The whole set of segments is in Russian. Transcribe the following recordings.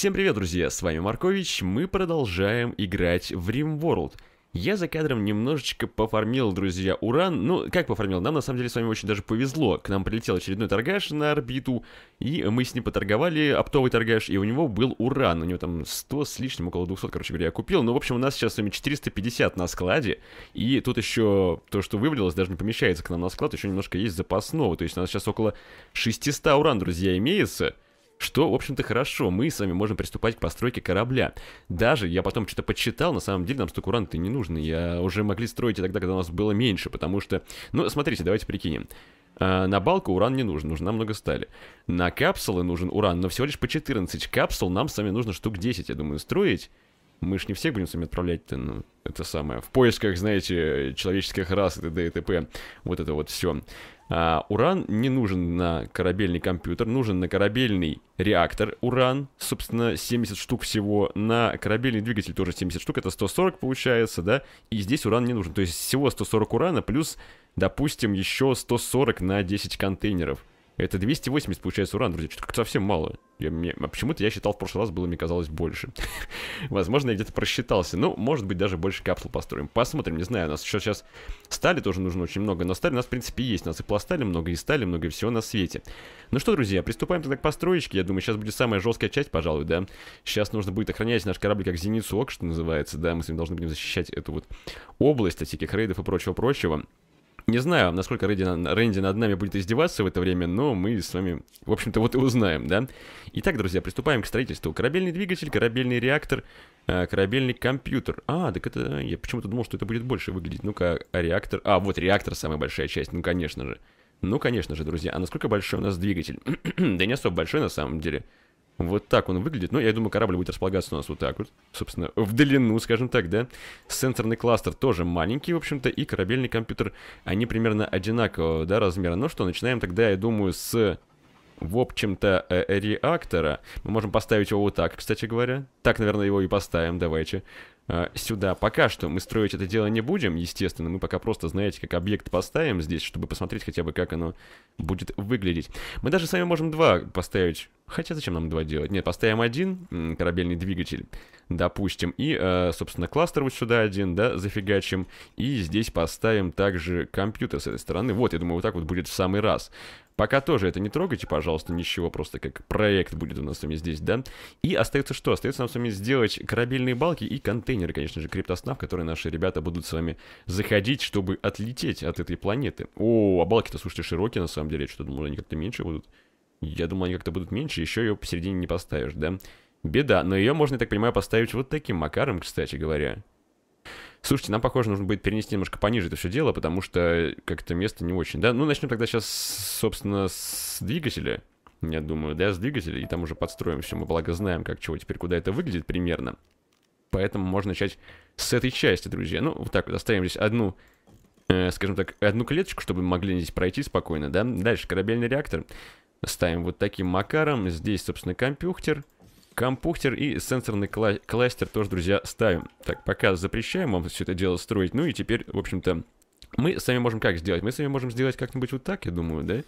Всем привет, друзья, с вами Маркович, мы продолжаем играть в RimWorld. Я за кадром немножечко пофармил, друзья, уран, ну, как пофармил, нам на самом деле с вами очень даже повезло, к нам прилетел очередной торгаш на орбиту, и мы с ним поторговали, оптовый торгаш, и у него был уран, у него там 100 с лишним, около 200, короче говоря, я купил, ну, в общем, у нас сейчас с вами 450 на складе, и тут еще то, что вывалилось, даже не помещается к нам на склад, еще немножко есть запасного, то есть у нас сейчас около 600 уран, друзья, имеется, что, в общем-то, хорошо. Мы с вами можем приступать к постройке корабля. Даже, я потом что-то подсчитал, на самом деле нам столько стокуранты не нужны. Я уже могли строить и тогда, когда у нас было меньше, потому что... Ну, смотрите, давайте прикинем. А, на балку уран не нужен, нужно много стали. На капсулы нужен уран, но всего лишь по 14 капсул нам с вами нужно штук 10, я думаю, строить. Мы ж не всех будем с вами отправлять-то, ну, это самое, в поисках, знаете, человеческих рас и т.д. и т.п. Вот это вот все. А, уран не нужен на корабельный компьютер, нужен на корабельный реактор уран, собственно, 70 штук всего, на корабельный двигатель тоже 70 штук, это 140 получается, да, и здесь уран не нужен, то есть всего 140 урана плюс, допустим, еще 140 на 10 контейнеров. Это 280 получается уран, друзья. Что-то совсем мало. Я, мне, а почему-то я считал в прошлый раз, было, мне казалось, больше. Возможно, я где-то просчитался. Ну, может быть, даже больше капсул построим. Посмотрим, не знаю. У нас еще сейчас стали тоже нужно очень много. Но стали у нас, в принципе, есть. У нас и пластали много, и стали много, и всего на свете. Ну что, друзья, приступаем тогда к построечке. Я думаю, сейчас будет самая жесткая часть, пожалуй, да. Сейчас нужно будет охранять наш корабль как зеницу ок, что называется. Да, мы с вами должны будем защищать эту вот область от всяких рейдов и прочего-прочего. Не знаю, насколько Рэнди, Рэнди над нами будет издеваться в это время, но мы с вами, в общем-то, вот и узнаем, да? Итак, друзья, приступаем к строительству. Корабельный двигатель, корабельный реактор, э, корабельный компьютер. А, так это... Я почему-то думал, что это будет больше выглядеть. Ну-ка, а реактор... А, вот реактор самая большая часть, ну, конечно же. Ну, конечно же, друзья. А насколько большой у нас двигатель? да не особо большой, на самом деле. Вот так он выглядит. Ну, я думаю, корабль будет располагаться у нас вот так вот. Собственно, в длину, скажем так, да. Сенсорный кластер тоже маленький, в общем-то, и корабельный компьютер, они примерно одинакового, да, размера. Ну что, начинаем тогда, я думаю, с в общем-то, э, реактора. Мы можем поставить его вот так, кстати говоря. Так, наверное, его и поставим, давайте. Э, сюда. Пока что мы строить это дело не будем, естественно. Мы пока просто, знаете, как объект поставим здесь, чтобы посмотреть хотя бы, как оно будет выглядеть. Мы даже с вами можем два поставить. Хотя зачем нам два делать? Нет, поставим один корабельный двигатель, допустим. И, э, собственно, кластер вот сюда один, да, зафигачим. И здесь поставим также компьютер с этой стороны. Вот, я думаю, вот так вот будет в самый раз. Пока тоже это не трогайте, пожалуйста, ничего, просто как проект будет у нас с вами здесь, да? И остается что? Остается нам с вами сделать корабельные балки и контейнеры, конечно же, криптосна, в которые наши ребята будут с вами заходить, чтобы отлететь от этой планеты. О, а балки-то, слушайте, широкие, на самом деле, я что-то думал, они как-то меньше будут. Я думал, они как-то будут меньше, еще ее посередине не поставишь, да? Беда, но ее можно, я так понимаю, поставить вот таким макаром, кстати говоря. Слушайте, нам, похоже, нужно будет перенести немножко пониже это все дело, потому что как-то место не очень, да? Ну, начнем тогда сейчас, собственно, с двигателя, я думаю, да, с двигателя, и там уже подстроим все. Мы, благо, знаем, как, чего теперь, куда это выглядит примерно. Поэтому можно начать с этой части, друзья. Ну, вот так вот, оставим здесь одну э, скажем так, одну клеточку, чтобы мы могли здесь пройти спокойно, да? Дальше корабельный реактор. Ставим вот таким макаром. Здесь, собственно, компьютер. Компухтер и сенсорный кла кластер тоже, друзья, ставим. Так, пока запрещаем вам все это дело строить. Ну и теперь, в общем-то, мы сами можем как сделать? Мы сами можем сделать как-нибудь вот так, я думаю, да?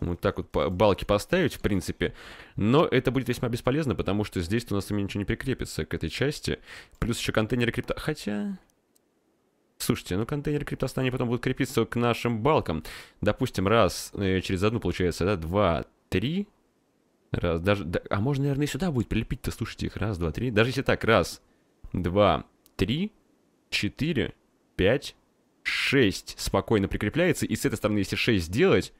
Вот так вот балки поставить, в принципе. Но это будет весьма бесполезно, потому что здесь у нас ничего не прикрепится к этой части. Плюс еще контейнеры крипта... Хотя... Слушайте, ну контейнеры криптоста, они потом будут крепиться к нашим балкам. Допустим, раз, э, через одну получается, да, два, три, Раз, даже... Да, а можно, наверное, и сюда будет прилепить-то, слушайте их. Раз, два, три. Даже если так, раз, два, три, четыре, пять, шесть. Спокойно прикрепляется. И с этой стороны, если шесть сделать,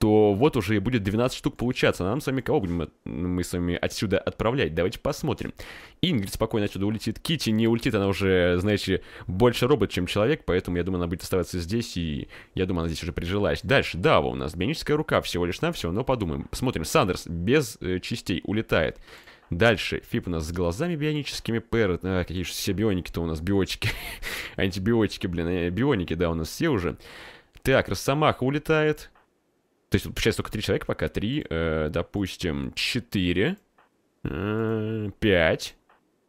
то вот уже и будет 12 штук получаться. Нам с вами кого будем мы с вами отсюда отправлять? Давайте посмотрим. Ингрид спокойно отсюда улетит. Кити не улетит, она уже, знаете, больше робот, чем человек, поэтому я думаю, она будет оставаться здесь, и я думаю, она здесь уже прижилась. Дальше, Дава у нас, бионическая рука всего лишь на все, но подумаем. Посмотрим, Сандерс без э, частей улетает. Дальше, Фип у нас с глазами бионическими, Пэр, а, какие же все бионики-то у нас, биотики, антибиотики, блин, э, бионики, да, у нас все уже. Так, Росомаха улетает, то есть получается только три человека пока. Три, э, допустим, четыре, э, пять,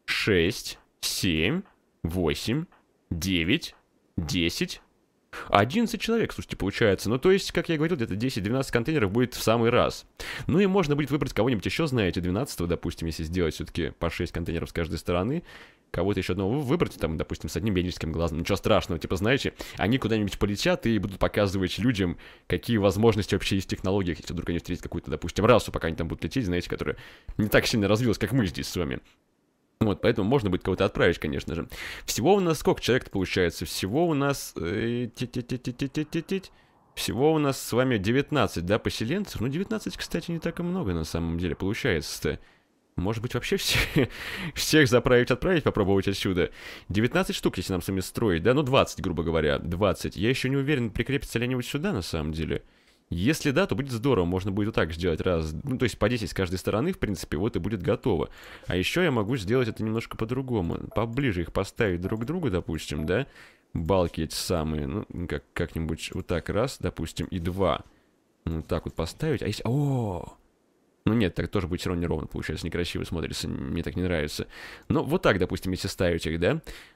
шесть, семь, восемь, девять, десять, одиннадцать человек, слушайте, получается. Ну, то есть, как я говорил, где-то 10-12 контейнеров будет в самый раз. Ну и можно будет выбрать кого-нибудь еще, знаете, 12 допустим, если сделать все-таки по 6 контейнеров с каждой стороны кого-то еще одного выбрать, там, допустим, с одним ведическим глазом, ничего страшного, типа, знаете, они куда-нибудь полетят и будут показывать людям, какие возможности вообще есть в технологиях, если вдруг они встретят какую-то, допустим, расу, пока они там будут лететь, знаете, которая не так сильно развилась, как мы здесь с вами. Вот, поэтому можно будет кого-то отправить, конечно же. Всего у нас сколько человек получается? Всего у нас... Э, всего у нас с вами 19, да, поселенцев? Ну, 19, кстати, не так и много на самом деле получается-то. Может быть, вообще все, всех заправить, отправить, попробовать отсюда? 19 штук, если нам сами строить, да? Ну, 20, грубо говоря, 20. Я еще не уверен, прикрепятся ли они вот сюда, на самом деле. Если да, то будет здорово, можно будет вот так сделать раз, ну, то есть по 10 с каждой стороны, в принципе, вот и будет готово. А еще я могу сделать это немножко по-другому, поближе их поставить друг к другу, допустим, да, балки эти самые, ну, как-нибудь как вот так раз, допустим, и два. Ну, вот так вот поставить, а если... О, ну нет, так тоже будет все равно неровно получается, некрасиво смотрится, мне так не нравится. Но ну, вот так, допустим, если ставить их, да?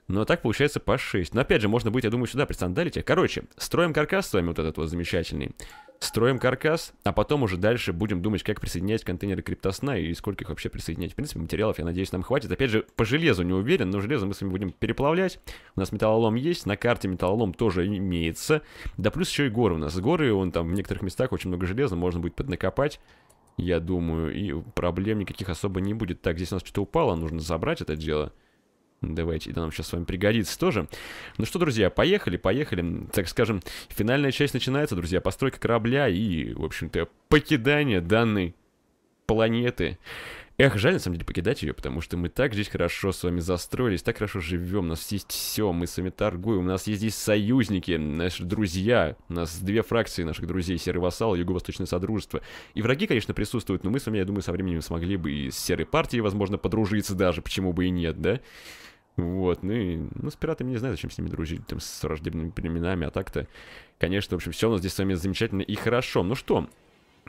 Но ну, а так получается по 6. Но опять же, можно будет, я думаю, сюда присандалить их. Короче, строим каркас с вами вот этот вот замечательный. Строим каркас, а потом уже дальше будем думать, как присоединять контейнеры криптосна и сколько их вообще присоединять. В принципе, материалов, я надеюсь, нам хватит. Опять же, по железу не уверен, но железо мы с вами будем переплавлять. У нас металлолом есть, на карте металлолом тоже имеется. Да плюс еще и горы у нас. Горы, он там в некоторых местах очень много железа, можно будет поднакопать я думаю, и проблем никаких особо не будет. Так, здесь у нас что-то упало, нужно забрать это дело. Давайте, это нам сейчас с вами пригодится тоже. Ну что, друзья, поехали, поехали. Так скажем, финальная часть начинается, друзья, постройка корабля и, в общем-то, покидание данной планеты. Эх, жаль, на самом деле, покидать ее, потому что мы так здесь хорошо с вами застроились, так хорошо живем, у нас есть все, мы с вами торгуем, у нас есть здесь союзники, наши друзья, у нас две фракции наших друзей, Серый Вассал и Юго-Восточное Содружество. И враги, конечно, присутствуют, но мы с вами, я думаю, со временем смогли бы и с Серой партией, возможно, подружиться даже, почему бы и нет, да? Вот, ну и ну, с пиратами не знаю, зачем с ними дружить, там, с враждебными племенами, а так-то, конечно, в общем, все у нас здесь с вами замечательно и хорошо. Ну что,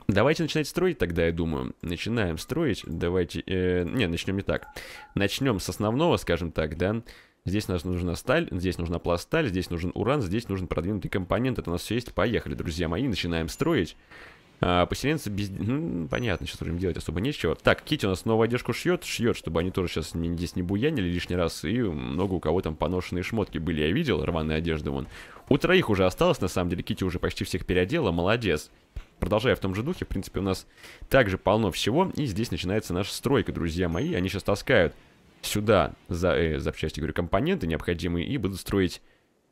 Давайте начинать строить тогда, я думаю. Начинаем строить. Давайте... Э, не, начнем не так. Начнем с основного, скажем так, да. Здесь нас нужна сталь, здесь нужна пласталь, здесь нужен уран, здесь нужен продвинутый компонент. Это у нас все есть. Поехали, друзья мои. Начинаем строить. А, поселенцы без... Ну, понятно, сейчас будем делать особо нечего. Так, Кити у нас новую одежку шьет, шьет, чтобы они тоже сейчас не, здесь не буянили лишний раз. И много у кого там поношенные шмотки были. Я видел рваные одежды вон. У троих уже осталось, на самом деле. Кити уже почти всех переодела. Молодец продолжая в том же духе, в принципе, у нас также полно всего. И здесь начинается наша стройка, друзья мои. Они сейчас таскают сюда за, э, запчасти, говорю, компоненты необходимые и будут строить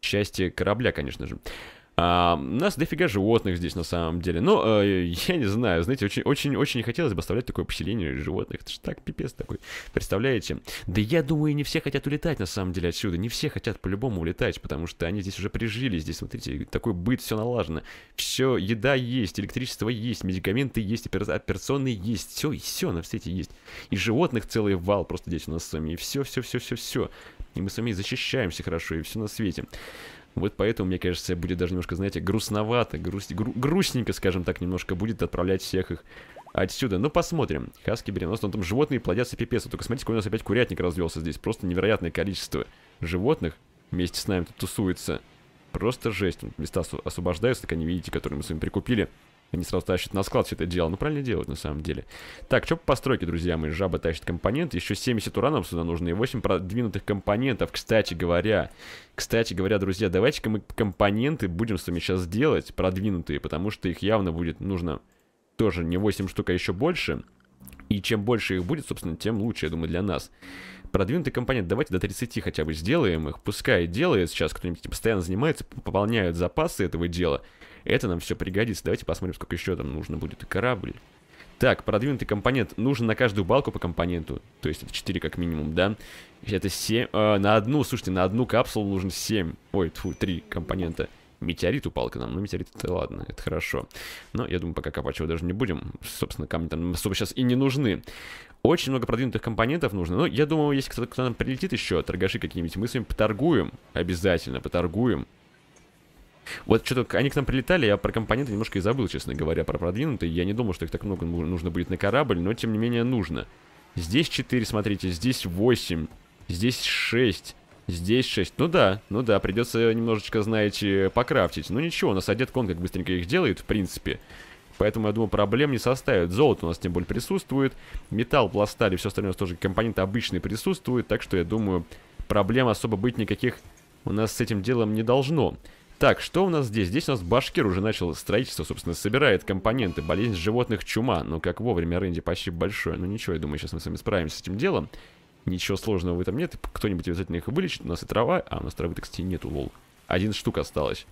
части корабля, конечно же. А, у нас дофига животных здесь на самом деле. Ну, э, я не знаю, знаете, очень-очень-очень не хотелось бы оставлять такое поселение животных. Это же так пипец такой, представляете? Да я думаю, не все хотят улетать на самом деле отсюда. Не все хотят по-любому улетать, потому что они здесь уже прижились. Здесь, смотрите, такой быт, все налажено. Все, еда есть, электричество есть, медикаменты есть, опер операционные есть. Все, и все на свете есть. И животных целый вал просто здесь у нас с вами. И все-все-все-все-все. И мы с вами защищаемся хорошо, и все на свете. Вот поэтому, мне кажется, будет даже немножко, знаете, грустновато, грусть, гру, грустненько, скажем так, немножко будет отправлять всех их отсюда. Ну, посмотрим. Хаски Беренос, ну, там животные плодятся пипец. Только смотрите, какой у нас опять курятник развелся здесь. Просто невероятное количество животных вместе с нами тут тусуется. Просто жесть. Места освобождаются, так они, видите, которые мы с вами прикупили. Они сразу тащат на склад все это дело. Ну, правильно делают, на самом деле. Так, что по постройке, друзья мои? Жаба тащит компонент. Еще 70 уранов сюда нужно и 8 продвинутых компонентов. Кстати говоря, кстати говоря, друзья, давайте-ка мы компоненты будем с вами сейчас делать, продвинутые, потому что их явно будет нужно тоже не 8 штук, а еще больше. И чем больше их будет, собственно, тем лучше, я думаю, для нас. Продвинутый компонент, давайте до 30 хотя бы сделаем их. Пускай делает сейчас кто-нибудь, типа, постоянно занимается, пополняют запасы этого дела. Это нам все пригодится. Давайте посмотрим, сколько еще там нужно будет. И корабль. Так, продвинутый компонент. Нужно на каждую балку по компоненту. То есть это 4 как минимум, да? Это 7... Э, на одну, слушайте, на одну капсулу нужно 7... Ой, тьфу, 3 компонента. Метеорит упал к нам. Ну, метеорит это ладно, это хорошо. Но я думаю, пока копать его даже не будем. Собственно, камни там особо сейчас и не нужны. Очень много продвинутых компонентов нужно. Но ну, я думаю, если кто-то к нам прилетит еще, торгаши какие-нибудь, мы с вами поторгуем. Обязательно поторгуем. Вот что-то они к нам прилетали, я про компоненты немножко и забыл, честно говоря, про продвинутые. Я не думал, что их так много нужно будет на корабль, но тем не менее нужно. Здесь 4, смотрите, здесь 8, здесь 6, здесь 6. Ну да, ну да, придется немножечко, знаете, покрафтить. Ну ничего, у нас одет он как быстренько их делает, в принципе. Поэтому, я думаю, проблем не составит. Золото у нас тем более присутствует, металл, пласталь все остальное у нас тоже компоненты обычные присутствуют. Так что, я думаю, проблем особо быть никаких у нас с этим делом не должно. Так, что у нас здесь? Здесь у нас Башкир уже начал строительство, собственно, собирает компоненты. Болезнь животных чума. Ну, как вовремя, Рэнди, почти большое. Ну ничего, я думаю, сейчас мы с вами справимся с этим делом. Ничего сложного в этом нет. Кто-нибудь обязательно их вылечит. У нас и трава. А, у нас травы, кстати, нету, лол. Один штук осталось.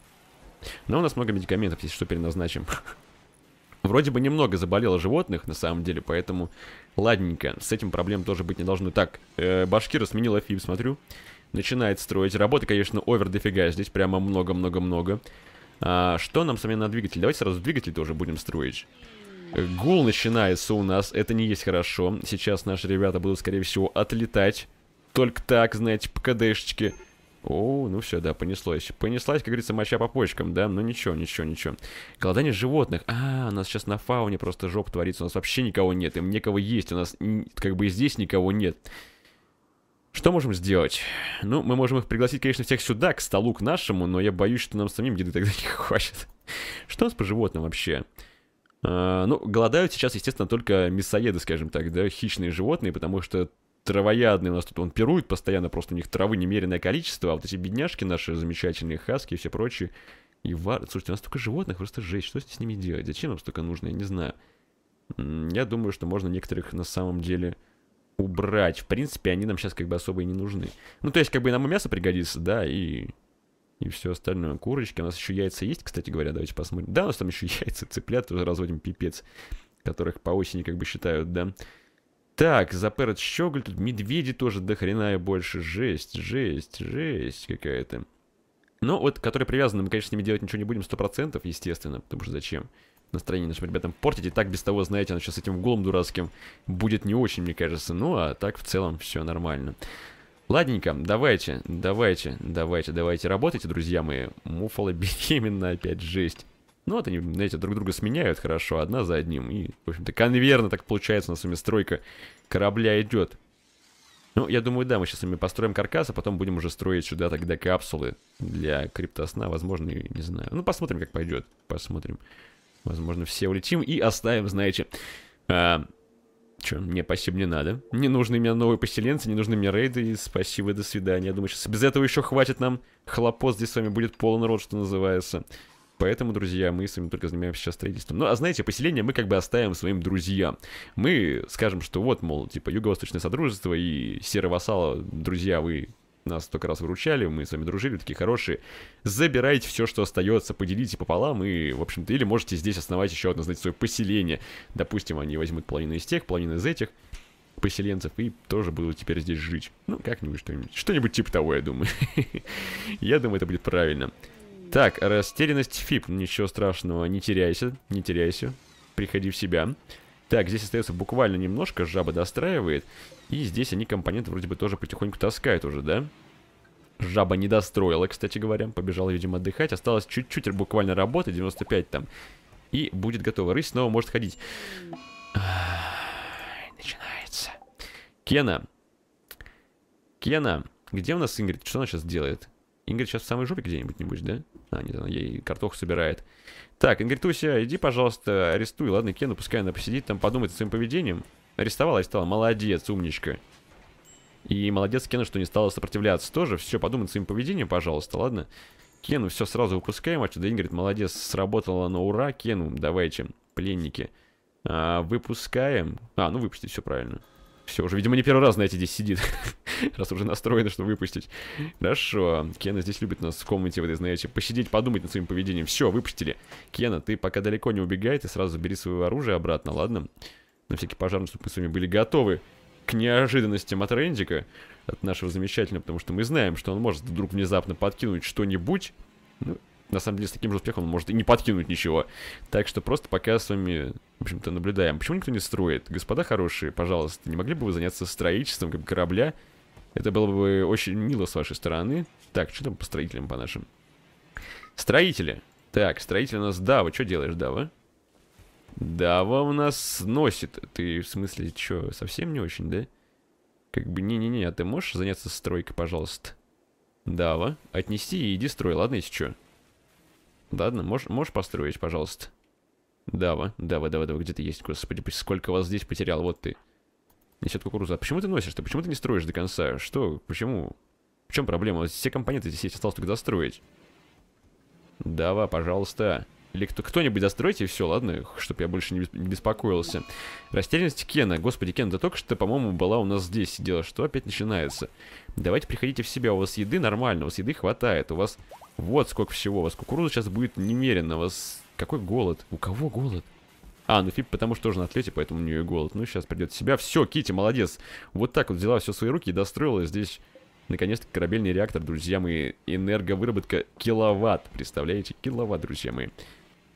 Но у нас много медикаментов, если что, переназначим. Вроде бы немного заболело животных, на самом деле, поэтому... Ладненько, с этим проблем тоже быть не должно. Так, э, Башкира сменила Фиб, смотрю начинает строить. Работы, конечно, овер дофига здесь, прямо много-много-много. А, что нам с вами на двигатель? Давайте сразу двигатель тоже будем строить. Гул начинается у нас, это не есть хорошо. Сейчас наши ребята будут, скорее всего, отлетать. Только так, знаете, по КДшечке. О, ну все, да, понеслось. Понеслась, как говорится, моча по почкам, да? Ну ничего, ничего, ничего. Голодание животных. А, у нас сейчас на фауне просто жоп творится. У нас вообще никого нет. Им некого есть. У нас как бы и здесь никого нет. Что можем сделать? Ну, мы можем их пригласить, конечно, всех сюда, к столу, к нашему, но я боюсь, что нам самим еды тогда не хватит. Что у нас по животным вообще? А, ну, голодают сейчас, естественно, только мясоеды, скажем так, да, хищные животные, потому что травоядные у нас тут, он пирует постоянно, просто у них травы немереное количество, а вот эти бедняжки наши замечательные, хаски и все прочие, и вар... Слушайте, у нас столько животных, просто жесть, что с ними делать? Зачем нам столько нужно, я не знаю. Я думаю, что можно некоторых на самом деле убрать. В принципе, они нам сейчас как бы особо и не нужны. Ну, то есть, как бы нам и мясо пригодится, да, и... И все остальное. Курочки. У нас еще яйца есть, кстати говоря. Давайте посмотрим. Да, у нас там еще яйца, цыплят тоже разводим, пипец. Которых по осени как бы считают, да. Так, заперт щеголь. Тут медведи тоже до хрена и больше. Жесть, жесть, жесть какая-то. Но ну, вот, которые привязаны, мы, конечно, с ними делать ничего не будем, 100%, естественно, потому что зачем? настроение нашим ребятам портить. И так без того, знаете, оно сейчас с этим голом дурацким будет не очень, мне кажется. Ну, а так в целом все нормально. Ладненько, давайте, давайте, давайте, давайте работайте, друзья мои. Муфала беременна, опять жесть. Ну, вот они, знаете, друг друга сменяют хорошо, одна за одним. И, в общем-то, конверно так получается у нас с вами стройка корабля идет. Ну, я думаю, да, мы сейчас с вами построим каркас, а потом будем уже строить сюда тогда капсулы для криптосна, возможно, и не знаю. Ну, посмотрим, как пойдет, посмотрим. Возможно, все улетим и оставим, знаете... А, Че, мне спасибо не надо. Не нужны мне новые поселенцы, не нужны мне рейды. И спасибо, до свидания. Я думаю, сейчас без этого еще хватит нам. Хлопот здесь с вами будет полон рот, что называется. Поэтому, друзья, мы с вами только занимаемся сейчас строительством. Ну, а знаете, поселение мы как бы оставим своим друзьям. Мы скажем, что вот, мол, типа, Юго-Восточное Содружество и Серый Вассал, друзья, вы нас столько раз выручали, мы с вами дружили, такие хорошие. Забирайте все, что остается, поделите пополам и, в общем-то, или можете здесь основать еще одно, знаете, свое поселение. Допустим, они возьмут половину из тех, половину из этих поселенцев и тоже будут теперь здесь жить. Ну, как-нибудь что-нибудь. Что-нибудь типа того, я думаю. Я думаю, это будет правильно. Так, растерянность Фип. Ничего страшного, не теряйся, не теряйся. Приходи в себя. Так, здесь остается буквально немножко, жаба достраивает. И здесь они компоненты вроде бы тоже потихоньку таскают уже, да? Жаба не достроила, кстати говоря. Побежала, видимо, отдыхать. Осталось чуть-чуть буквально работы, 95 там. И будет готово. Рысь снова может ходить. Начинается. Кена. Кена. Где у нас Ингрид? Что она сейчас делает? Ингрид сейчас в самой жопе где-нибудь не будет, да? А, нет, она ей картоху собирает. Так, Ингрид Туся, иди, пожалуйста, арестуй. Ладно, Кену, пускай она посидит там, подумает своим поведением. Арестовала арестовала. Молодец, умничка. И молодец Кену, что не стала сопротивляться тоже. Все, подумай своим поведением, пожалуйста, ладно? Кену все сразу выпускаем а отсюда. Ингрид, молодец, сработала на ура. Кену, давайте, пленники. А, выпускаем. А, ну выпусти, все правильно. Все, уже, видимо, не первый раз, знаете, здесь сидит. раз уже настроено, что выпустить. Хорошо. Кена здесь любит нас в комнате, вы это знаете, посидеть, подумать над своим поведением. Все, выпустили. Кена, ты пока далеко не убегай, ты сразу бери свое оружие обратно, ладно? На всякий пожарный, чтобы мы с вами были готовы к неожиданностям от Рендика, от нашего замечательного, потому что мы знаем, что он может вдруг внезапно подкинуть что-нибудь. Ну, на самом деле, с таким же успехом он может и не подкинуть ничего. Так что просто пока с вами, в общем-то, наблюдаем. Почему никто не строит? Господа хорошие, пожалуйста, не могли бы вы заняться строительством как корабля? Это было бы очень мило с вашей стороны. Так, что там по строителям по нашим? Строители. Так, строитель у нас Дава. Что делаешь, Дава? Дава у нас сносит. Ты, в смысле, что, совсем не очень, да? Как бы, не-не-не, а ты можешь заняться стройкой, пожалуйста? Дава, отнеси и иди строй, ладно, если что? Ладно, можешь, можешь построить, пожалуйста. Дава, Дава, Дава, Дава, где ты есть, господи, сколько вас здесь потерял, вот ты несет кукуруза. А почему ты носишь Ты Почему ты не строишь до конца? Что? Почему? В чем проблема? Все компоненты здесь есть, осталось только достроить. Давай, пожалуйста. Или кто- нибудь достройте, и все, ладно, чтобы я больше не, беспокоился. Растерянность Кена. Господи, Кен, да только что, по-моему, была у нас здесь сидела. Что опять начинается? Давайте приходите в себя. У вас еды нормально, у вас еды хватает. У вас вот сколько всего. У вас кукуруза сейчас будет немерено. У вас какой голод? У кого голод? А, ну Фиб, потому что тоже на атлете, поэтому у нее и голод. Ну, сейчас придет в себя. Все, Кити, молодец. Вот так вот взяла все в свои руки и достроила здесь, наконец-то, корабельный реактор, друзья мои. Энерговыработка киловатт, представляете? Киловатт, друзья мои.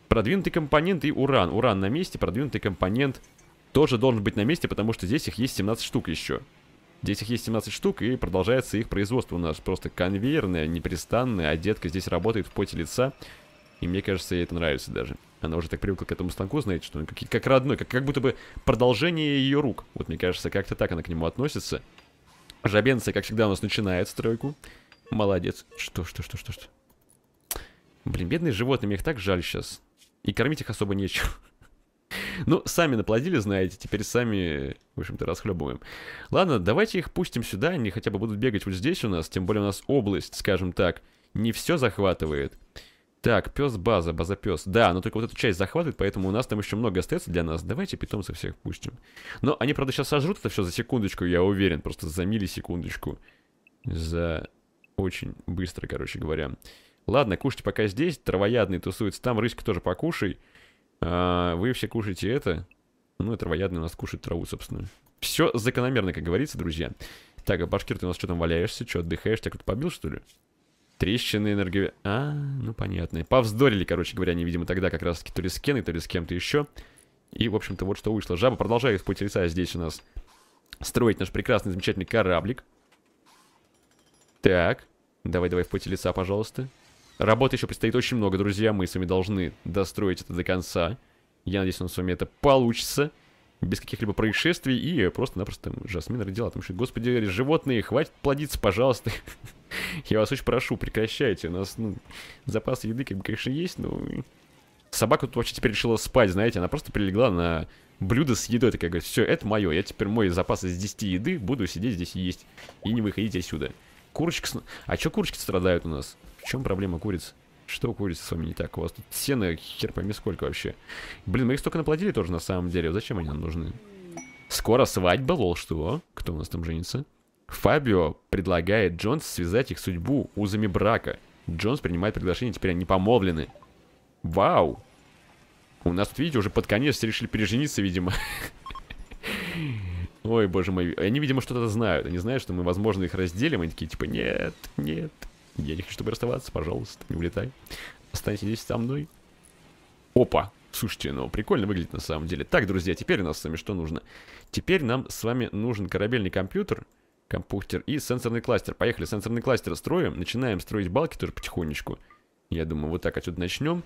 Продвинутый компонент и уран. Уран на месте, продвинутый компонент тоже должен быть на месте, потому что здесь их есть 17 штук еще. Здесь их есть 17 штук, и продолжается их производство у нас. Просто конвейерная, непрестанная. а детка здесь работает в поте лица. И мне кажется, ей это нравится даже. Она уже так привыкла к этому станку, знаете, что он как, как родной, как, как будто бы продолжение ее рук. Вот, мне кажется, как-то так она к нему относится. Жабенция, как всегда, у нас начинает стройку. Молодец. Что, что, что, что, что? Блин, бедные животные, мне их так жаль сейчас. И кормить их особо нечего. Ну, сами наплодили, знаете, теперь сами, в общем-то, расхлебываем. Ладно, давайте их пустим сюда, они хотя бы будут бегать вот здесь у нас, тем более у нас область, скажем так, не все захватывает. Так, пес база, база пес. Да, но только вот эту часть захватывает, поэтому у нас там еще много остается для нас. Давайте питомцев всех пустим. Но они, правда, сейчас сожрут это все за секундочку, я уверен. Просто за миллисекундочку. За очень быстро, короче говоря. Ладно, кушайте пока здесь. Травоядные тусуются там. Рыська тоже покушай. А, вы все кушаете это. Ну и травоядные у нас кушают траву, собственно. Все закономерно, как говорится, друзья. Так, а башкир, ты у нас что там валяешься? Что, отдыхаешь? Так вот побил, что ли? Трещины энерго... А, ну понятно. Повздорили, короче говоря, они, видимо, тогда как раз-таки то ли с Кеной, то ли с кем-то еще. И, в общем-то, вот что вышло. Жаба продолжает в путь лица здесь у нас строить наш прекрасный, замечательный кораблик. Так, давай-давай в пути лица, пожалуйста. Работы еще предстоит очень много, друзья. Мы с вами должны достроить это до конца. Я надеюсь, у нас с вами это получится без каких-либо происшествий, и просто-напросто Жасмин родила. Потому что, господи, животные, хватит плодиться, пожалуйста. Я вас очень прошу, прекращайте. У нас, ну, запас еды, как бы, конечно, есть, но... Собака тут вообще теперь решила спать, знаете, она просто прилегла на блюдо с едой, такая говорит, все, это мое, я теперь мой запас из 10 еды, буду сидеть здесь и есть, и не выходить отсюда. Курочка... А чё курочки страдают у нас? В чем проблема куриц? Что курица с вами не так? У вас тут сена хер пойми сколько вообще. Блин, мы их столько наплодили тоже на самом деле. Зачем они нам нужны? Скоро свадьба, лол, что? Кто у нас там женится? Фабио предлагает Джонс связать их судьбу узами брака. Джонс принимает приглашение, теперь они помолвлены. Вау! У нас тут, видите, уже под конец решили пережениться, видимо. Ой, боже мой. Они, видимо, что-то знают. Они знают, что мы, возможно, их разделим. Они такие, типа, нет, нет, я не хочу, чтобы расставаться, пожалуйста, не улетай. Останься здесь со мной. Опа! Слушайте, ну прикольно выглядит на самом деле. Так, друзья, теперь у нас с вами что нужно? Теперь нам с вами нужен корабельный компьютер, компьютер и сенсорный кластер. Поехали, сенсорный кластер строим. Начинаем строить балки тоже потихонечку. Я думаю, вот так отсюда начнем.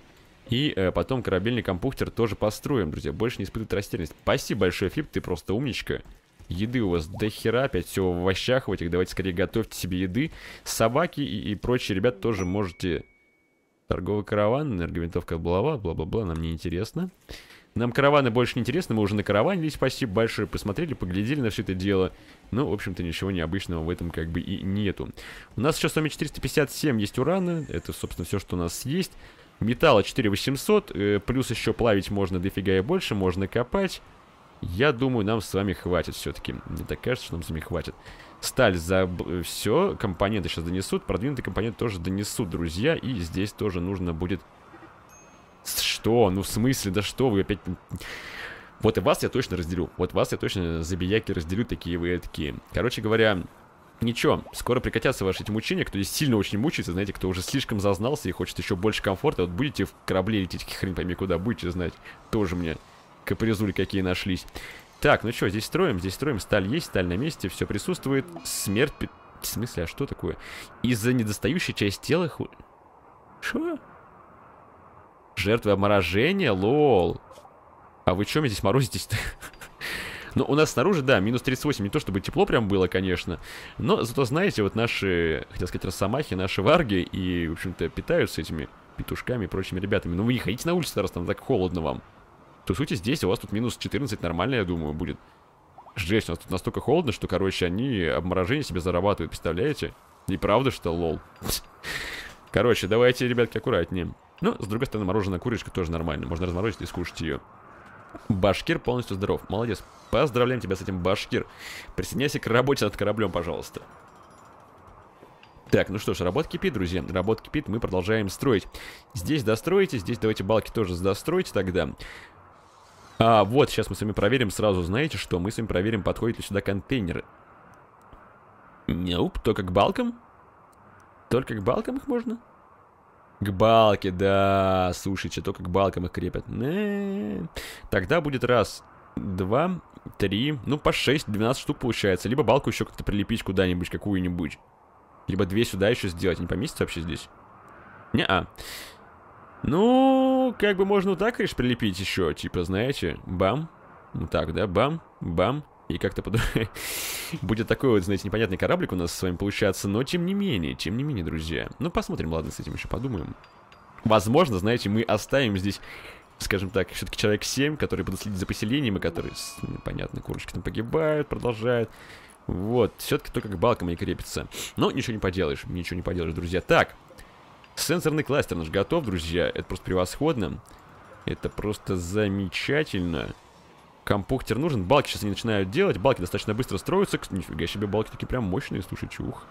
И э, потом корабельный компьютер тоже построим, друзья. Больше не испытывать растерянность. Спасибо большое, Фип, ты просто умничка. Еды у вас до хера, опять все в овощах в этих. Давайте скорее готовьте себе еды. Собаки и, и прочие ребят тоже можете... Торговый караван, энергоментовка блава, бла-бла-бла, нам не интересно. Нам караваны больше не интересны, мы уже на караване здесь спасибо большое, посмотрели, поглядели на все это дело. Ну, в общем-то, ничего необычного в этом как бы и нету. У нас еще с вами 457 есть урана, это, собственно, все, что у нас есть. Металла 4800, э, плюс еще плавить можно дофига и больше, можно копать. Я думаю, нам с вами хватит все-таки. Мне так кажется, что нам с вами хватит. Сталь за... Все, компоненты сейчас донесут. Продвинутые компоненты тоже донесут, друзья. И здесь тоже нужно будет... Что? Ну, в смысле? Да что вы опять... Вот и вас я точно разделю. Вот вас я точно забияки разделю, такие вы такие. Короче говоря, Ничего, скоро прекратятся ваши эти мучения, кто здесь сильно очень мучается, знаете, кто уже слишком зазнался и хочет еще больше комфорта, вот будете в корабле лететь, хрен пойми куда, будете знать, тоже мне капризуль какие нашлись. Так, ну что, здесь строим, здесь строим. Сталь есть, сталь на месте, все присутствует. Смерть... В смысле, а что такое? Из-за недостающей части тела... Ху... Что? Жертвы обморожения? Лол. А вы что мне здесь морозитесь-то? Ну, у нас снаружи, да, минус 38, не то чтобы тепло прям было, конечно, но зато, знаете, вот наши, хотел сказать, росомахи, наши варги и, в общем-то, питаются этими петушками и прочими ребятами. Ну, вы не ходите на улицу, раз там так холодно вам по сути, здесь у вас тут минус 14 нормально, я думаю, будет. Жесть, у нас тут настолько холодно, что, короче, они обморожение себе зарабатывают, представляете? И правда, что лол. Короче, давайте, ребятки, аккуратнее. Ну, с другой стороны, мороженая курочка тоже нормально. Можно разморозить и скушать ее. Башкир полностью здоров. Молодец. Поздравляем тебя с этим, Башкир. Присоединяйся к работе над кораблем, пожалуйста. Так, ну что ж, работа кипит, друзья. Работа кипит, мы продолжаем строить. Здесь достроите, здесь давайте балки тоже достроить тогда. А, вот, сейчас мы с вами проверим, сразу знаете, что мы с вами проверим, подходит ли сюда контейнеры. Неуп, только к балкам? Только к балкам их можно? К балке, да, слушайте, только к балкам их крепят. Не. Тогда будет раз, два, три, ну по шесть, 12 штук получается. Либо балку еще как-то прилепить куда-нибудь, какую-нибудь. Либо две сюда еще сделать, не поместится вообще здесь? Не-а. Ну, как бы можно вот так, конечно, прилепить еще. Типа, знаете, бам. ну так, да, бам, бам. И как-то под... будет такой вот, знаете, непонятный кораблик у нас с вами получаться. Но тем не менее, тем не менее, друзья. Ну, посмотрим, ладно, с этим еще подумаем. Возможно, знаете, мы оставим здесь скажем так, все-таки человек 7, который будут следить за поселением, и которые ну, понятно, курочки там погибают, продолжают. Вот, все-таки только к балкам и крепится. Но ничего не поделаешь, ничего не поделаешь, друзья. Так, Сенсорный кластер наш готов, друзья. Это просто превосходно. Это просто замечательно. Компухтер нужен. Балки сейчас они начинают делать. Балки достаточно быстро строятся. Нифига себе, балки такие прям мощные. Слушай, чух.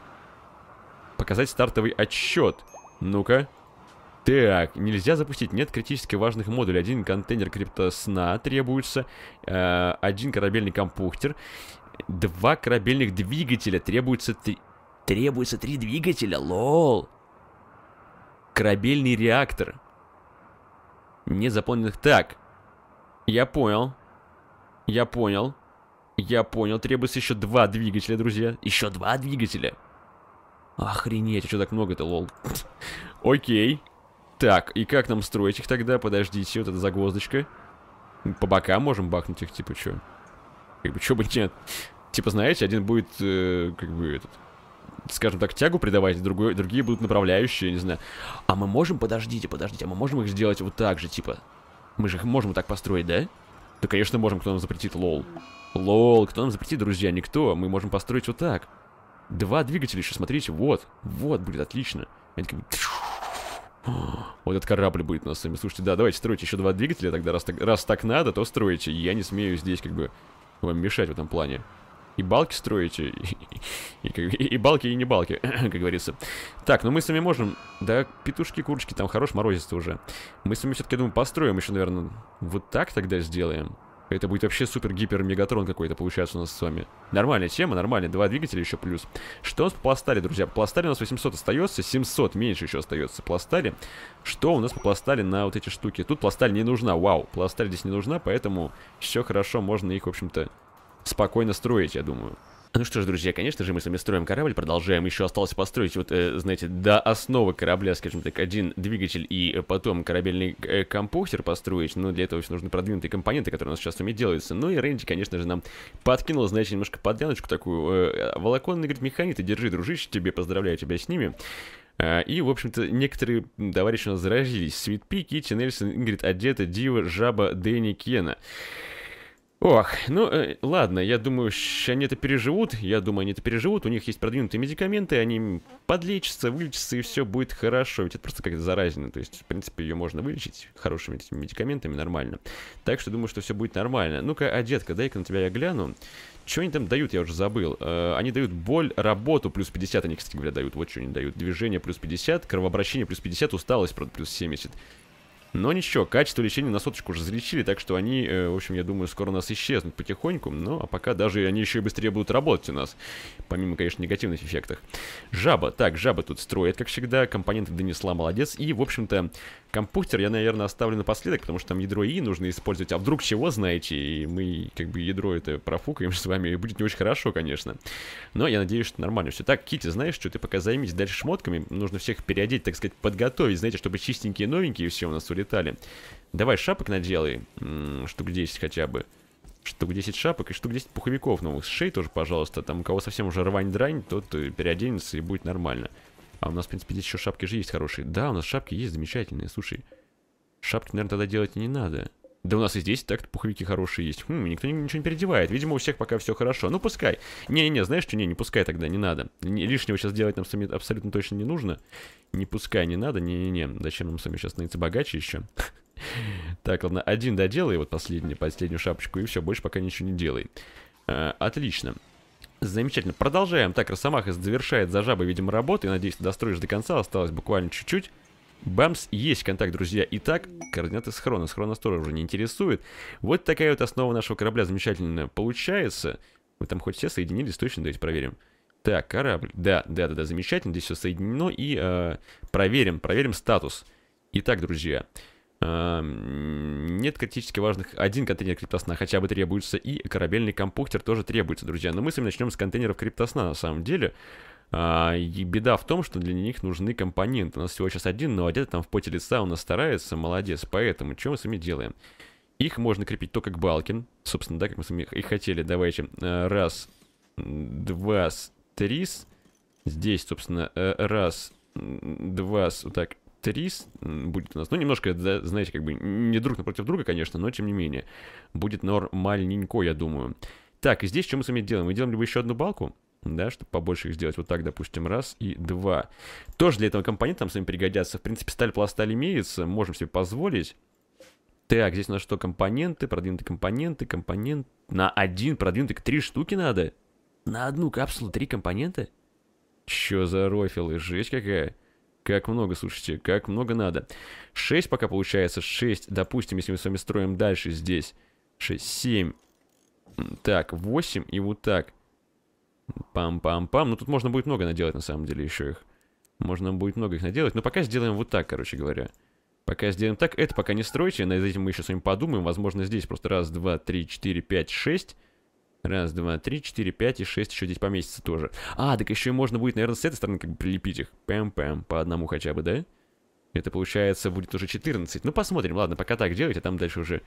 Показать стартовый отсчет. Ну-ка. Так, нельзя запустить. Нет критически важных модулей. Один контейнер криптосна требуется. Э, один корабельный компухтер. Два корабельных двигателя. Требуется три... Требуется три двигателя. Лол. Корабельный реактор. Не заполненных. Так. Я понял. Я понял. Я понял. Требуется еще два двигателя, друзья. Еще два двигателя. Охренеть, а что так много-то, лол. Окей. Так, и как нам строить их тогда? Подождите, вот эта загвоздочка. По бокам можем бахнуть их, типа, что? Как бы, что бы нет? Типа, знаете, один будет, э, как бы, этот скажем так, тягу придавать, другой, другие будут направляющие, не знаю. А мы можем, подождите, подождите, а мы можем их сделать вот так же, типа? Мы же их можем так построить, да? Да, конечно, можем, кто нам запретит, лол. Лол, кто нам запретит, друзья? Никто. Мы можем построить вот так. Два двигателя еще, смотрите, вот. Вот, будет отлично. Они Вот этот корабль будет у нас с вами. Слушайте, да, давайте стройте еще два двигателя тогда. Раз так, раз так надо, то стройте. Я не смею здесь как бы вам мешать в этом плане и балки строите, и, и, и, и балки, и не балки, как говорится. Так, ну мы с вами можем... Да, петушки, курочки, там хорош морозится уже. Мы с вами все-таки, думаю, построим еще, наверное, вот так тогда сделаем. Это будет вообще супер-гипер-мегатрон какой-то получается у нас с вами. Нормальная тема, нормально. Два двигателя еще плюс. Что у нас по пластаре, друзья? По пластаре у нас 800 остается, 700 меньше еще остается. Пластаре. Что у нас по пластаре на вот эти штуки? Тут пластарь не нужна, вау. Пластарь здесь не нужна, поэтому все хорошо, можно их, в общем-то, спокойно строить, я думаю. Ну что ж, друзья, конечно же, мы с вами строим корабль, продолжаем. Еще осталось построить, вот, э, знаете, до основы корабля, скажем так, один двигатель и э, потом корабельный э, компостер построить. Но для этого все нужны продвинутые компоненты, которые у нас сейчас с вами делаются. Ну и Рэнди, конечно же, нам подкинул, знаете, немножко подляночку такую. Э, волоконный, говорит, механиты, держи, дружище, тебе поздравляю тебя с ними. А, и, в общем-то, некоторые товарищи у нас заразились. Свитпи, Китти, Нельсон, Ингрид, Одета, Дива, Жаба, Дэнни, Кена. Ох, ну э, ладно, я думаю, они это переживут, я думаю, они это переживут, у них есть продвинутые медикаменты, они подлечатся, вылечатся, и все будет хорошо, ведь это просто как-то заразина, то есть, в принципе, ее можно вылечить хорошими этими медикаментами нормально. Так что думаю, что все будет нормально. Ну-ка, а детка, дай-ка на тебя я гляну. Что они там дают, я уже забыл. Э, они дают боль, работу плюс 50, они, кстати говоря, дают, вот что они дают. Движение плюс 50, кровообращение плюс 50, усталость плюс 70. Но ничего, качество лечения на соточку уже залечили, так что они, э, в общем, я думаю, скоро у нас исчезнут потихоньку. Ну, а пока даже они еще и быстрее будут работать у нас. Помимо, конечно, негативных эффектов. Жаба. Так, жаба тут строит, как всегда. Компоненты донесла, молодец. И, в общем-то, Компьютер я, наверное, оставлю напоследок, потому что там ядро И нужно использовать. А вдруг чего, знаете, и мы как бы ядро это профукаем с вами, и будет не очень хорошо, конечно. Но я надеюсь, что нормально все. Так, Кити, знаешь что, ты пока займись дальше шмотками. Нужно всех переодеть, так сказать, подготовить, знаете, чтобы чистенькие новенькие все у нас улетали. Давай шапок наделай, штук 10 хотя бы. Штук 10 шапок и штук 10 пуховиков новых. Сшей тоже, пожалуйста. Там у кого совсем уже рвань-дрань, тот э, переоденется и будет нормально. А у нас, в принципе, здесь еще шапки же есть хорошие. Да, у нас шапки есть замечательные, слушай. Шапки, наверное, тогда делать не надо. Да у нас и здесь так то пуховики хорошие есть. Хм, никто ничего не переодевает. Видимо, у всех пока все хорошо. Ну, пускай. Не-не-не, знаешь что? Не, не пускай тогда, не надо. Не, лишнего сейчас делать нам сами абсолютно точно не нужно. Не пускай, не надо. Не-не-не, зачем нам сами сейчас становиться богаче еще? Так, ладно, один доделай, вот последний, последнюю шапочку, и все, больше пока ничего не делай. А, отлично. Замечательно. Продолжаем. Так, Росомаха завершает за жабой, видимо, работу. Я надеюсь, ты достроишь до конца. Осталось буквально чуть-чуть. Бамс, есть контакт, друзья. Итак, координаты схрона. Схрона тоже уже не интересует. Вот такая вот основа нашего корабля замечательно получается. Мы там хоть все соединились, точно, давайте проверим. Так, корабль. Да, да, да, да, замечательно. Здесь все соединено. И э, проверим, проверим статус. Итак, друзья, Эм, нет критически важных. Один контейнер криптосна хотя бы требуется, и корабельный компьютер тоже требуется, друзья. Но мы с вами начнем с контейнеров криптосна на самом деле. А, и беда в том, что для них нужны компоненты. У нас всего сейчас один, но одет там в поте лица у нас старается, молодец. Поэтому что мы с вами делаем? Их можно крепить только к балкин. Собственно, да, как мы с вами и хотели. Давайте. Э, раз, два, три. Здесь, собственно, э, раз, два, вот так, 3 будет у нас. Ну, немножко, да, знаете, как бы не друг напротив друга, конечно, но тем не менее. Будет нормальненько, я думаю. Так, и здесь что мы с вами делаем? Мы делаем либо еще одну балку, да, чтобы побольше их сделать. Вот так, допустим, раз и два. Тоже для этого компонента нам с вами пригодятся. В принципе, сталь пласталь имеется, можем себе позволить. Так, здесь у нас что, компоненты, продвинутые компоненты, компонент... На один продвинутый, три штуки надо? На одну капсулу три компонента? Чё за рофилы, жесть какая. Как много, слушайте, как много надо. 6 пока получается, 6. Допустим, если мы с вами строим дальше здесь. 6, 7. Так, 8 и вот так. Пам-пам-пам. Ну, тут можно будет много наделать, на самом деле, еще их. Можно будет много их наделать. Но пока сделаем вот так, короче говоря. Пока сделаем так. Это пока не стройте. Над этим мы еще с вами подумаем. Возможно, здесь просто раз, два, три, четыре, пять, шесть. Раз, два, три, четыре, пять и шесть еще здесь поместится тоже. А, так еще и можно будет, наверное, с этой стороны как бы прилепить их. Пэм-пэм, по одному хотя бы, да? Это, получается, будет уже 14. Ну, посмотрим. Ладно, пока так делать, а там дальше уже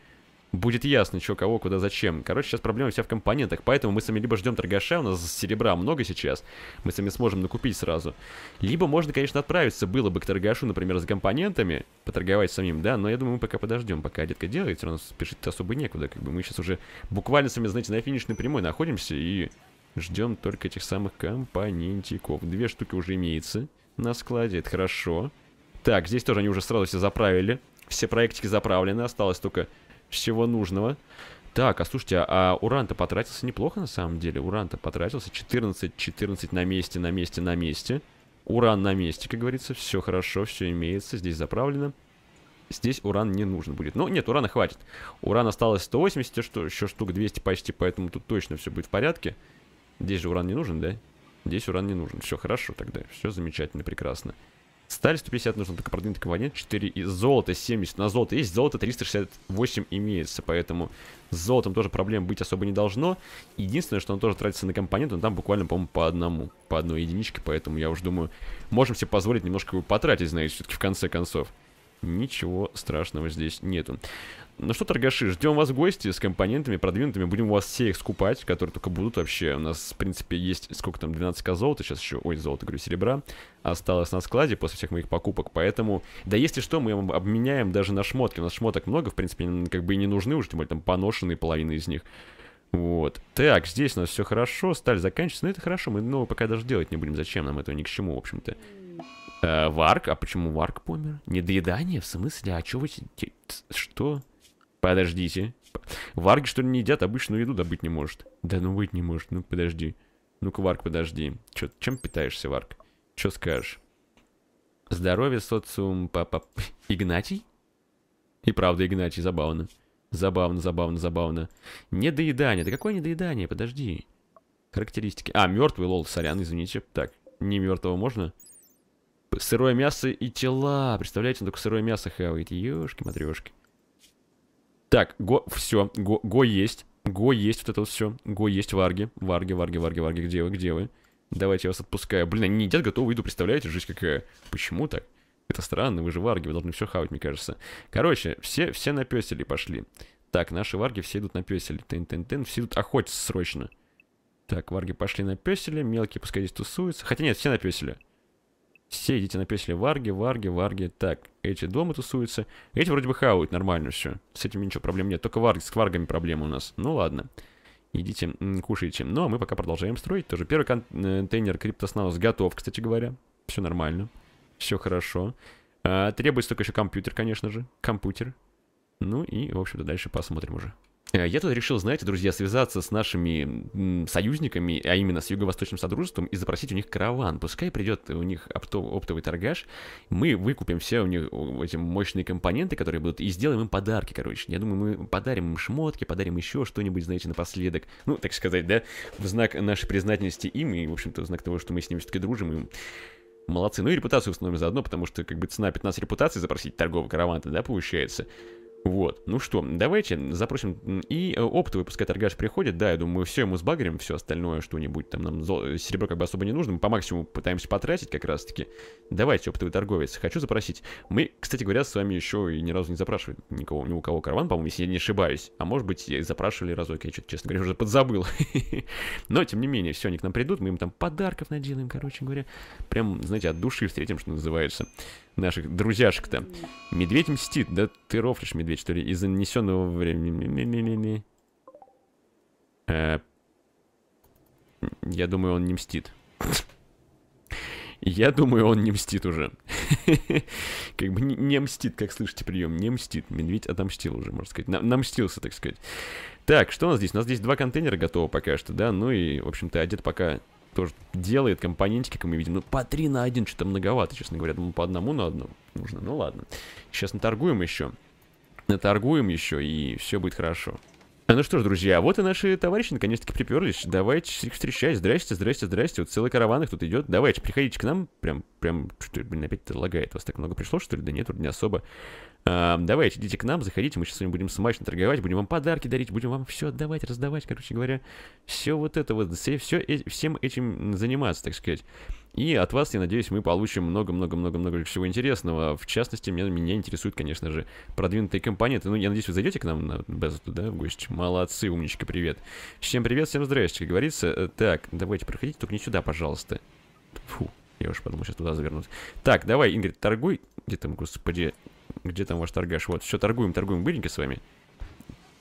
будет ясно, что, кого, куда, зачем. Короче, сейчас проблема вся в компонентах, поэтому мы сами либо ждем торгаша, у нас серебра много сейчас, мы сами сможем накупить сразу. Либо можно, конечно, отправиться было бы к торгашу, например, с компонентами, поторговать самим, да, но я думаю, мы пока подождем, пока детка делает, все равно спешить особо некуда, как бы мы сейчас уже буквально сами, знаете, на финишной прямой находимся и ждем только этих самых компонентиков. Две штуки уже имеется на складе, это хорошо. Так, здесь тоже они уже сразу все заправили. Все проектики заправлены, осталось только всего нужного. Так, а слушайте, а, а уран-то потратился неплохо на самом деле. Уран-то потратился 14, 14 на месте, на месте, на месте. Уран на месте, как говорится. Все хорошо, все имеется, здесь заправлено. Здесь уран не нужен будет. Но ну, нет, урана хватит. Уран осталось 180, что, еще штук 200 почти, поэтому тут точно все будет в порядке. Здесь же уран не нужен, да? Здесь уран не нужен. Все хорошо тогда, все замечательно, прекрасно. Сталь 150 нужно только продвинуть компонент, 4 и золото 70 на золото. Есть золото 368 имеется, поэтому с золотом тоже проблем быть особо не должно. Единственное, что он тоже тратится на компонент, он там буквально, по-моему, по одному, по одной единичке, поэтому я уже думаю, можем себе позволить немножко его потратить, знаете, все-таки в конце концов. Ничего страшного здесь нету. Ну что, торгаши, ждем вас в гости с компонентами продвинутыми. Будем у вас все их скупать, которые только будут вообще. У нас, в принципе, есть сколько там, 12к золота сейчас еще. Ой, золото, говорю, серебра. Осталось на складе после всех моих покупок. Поэтому, да если что, мы обменяем даже на шмотки. У нас шмоток много, в принципе, как бы и не нужны уже. Тем более там поношенные половины из них. Вот. Так, здесь у нас все хорошо. Сталь заканчивается. Но ну, это хорошо. Мы новую пока даже делать не будем. Зачем нам это ни к чему, в общем-то. Э, Варк? А почему Варк помер? Недоедание? В смысле? А чё вы... Что? Подождите. Варги, что ли, не едят? Обычную еду добыть не может. Да ну быть не может. Ну подожди. Ну-ка, Варк, подожди. Чё, чем питаешься, Варк? Чё скажешь? Здоровье, социум, папа... Игнатий? И правда, Игнатий, забавно. Забавно, забавно, забавно. Недоедание. Да какое недоедание? Подожди. Характеристики. А, мертвый, лол, сорян, извините. Так, не мертвого можно? Сырое мясо и тела. Представляете, он только сырое мясо хавает. Ёшки-матрёшки. Так, го... Все, го, го есть. Го есть вот это вот все. Го есть варги. Варги, варги, варги, варги. Где вы, где вы? Давайте я вас отпускаю. Блин, они не едят, готовую еду, представляете? Жизнь какая. Почему так? Это странно, вы же варги, вы должны все хавать, мне кажется. Короче, все, все на песели пошли. Так, наши варги все идут на песели. Тен, тен, тен, все идут охотиться срочно. Так, варги пошли на песели, мелкие пускай здесь тусуются. Хотя нет, все на песели. Все дети написали варги, варги, варги. Так, эти дома тусуются. Эти вроде бы хавают нормально все. С этим ничего проблем нет. Только варги, с кваргами проблемы у нас. Ну ладно. Идите, кушайте. Ну, а мы пока продолжаем строить. Тоже первый контейнер э, криптоснаус готов, кстати говоря. Все нормально. Все хорошо. А, требуется только еще компьютер, конечно же. Компьютер. Ну и, в общем-то, дальше посмотрим уже. Э, я тут решил, знаете, друзья, связаться с нашими союзниками, а именно с Юго-Восточным Содружеством, и запросить у них караван. Пускай придет у них оптовый торгаш, мы выкупим все у них эти мощные компоненты, которые будут, и сделаем им подарки, короче. Я думаю, мы подарим им шмотки, подарим еще что-нибудь, знаете, напоследок. Ну, так сказать, да, в знак нашей признательности им, и, в общем-то, в знак того, что мы с ними все-таки дружим, и молодцы. Ну и репутацию установим заодно, потому что, как бы, цена 15 репутаций запросить торгового каравана, да, получается. Вот, ну что, давайте запросим, и э, оптовый пускай торгаш приходит, да, я думаю, все ему сбагрим, все остальное что-нибудь, там нам э, серебро как бы особо не нужно, мы по максимуму пытаемся потратить как раз-таки. Давайте, оптовый торговец, хочу запросить. Мы, кстати говоря, с вами еще и ни разу не запрашивали никого, ни у кого караван, по-моему, если я не ошибаюсь, а может быть запрашивали разок, я что-то, честно говоря, уже подзабыл. Но, тем не менее, все, они к нам придут, мы им там подарков наделаем, короче говоря, прям, знаете, от души встретим, что называется наших друзьяшек-то. Медведь мстит, да? Ты рофлишь, медведь, что ли? Из-за нанесенного времени... Э, я думаю, он не мстит. Я думаю, он не мстит уже. Как бы не мстит, как слышите прием, не мстит. Медведь отомстил уже, можно сказать. Намстился, так сказать. Так, что у нас здесь? У нас здесь два контейнера готовы пока что, да? Ну и, в общем-то, одет пока тоже делает компонентики, как мы видим. Ну, по три на один что-то многовато, честно говоря. Думаю, по одному на одну нужно. Ну, ладно. Сейчас наторгуем еще. Наторгуем еще, и все будет хорошо. Ну что ж, друзья, вот и наши товарищи наконец-таки приперлись. Давайте их встречать. Здрасте, здрасте, здрасте. Вот целый караван их тут идет. Давайте, приходите к нам. Прям, прям, что ли, блин, опять-то лагает. Вас так много пришло, что ли? Да нет, вроде не особо. Эм, давайте, идите к нам, заходите, мы сейчас с вами будем смачно торговать, будем вам подарки дарить, будем вам все отдавать, раздавать, короче говоря. Все вот это вот, все, все, э, всем этим заниматься, так сказать. И от вас, я надеюсь, мы получим много-много-много-много всего интересного. В частности, меня, меня интересуют, конечно же, продвинутые компоненты. Ну, я надеюсь, вы зайдете к нам на базу туда в гости. Молодцы, умнички, привет. Всем привет, всем здрасте, как говорится. Э, так, давайте, проходите, только не сюда, пожалуйста. Фу, я уж подумал, сейчас туда завернуть. Так, давай, Ингрид, торгуй. Где там, господи, где там ваш торгаш? Вот, все, торгуем, торгуем, быренько с вами.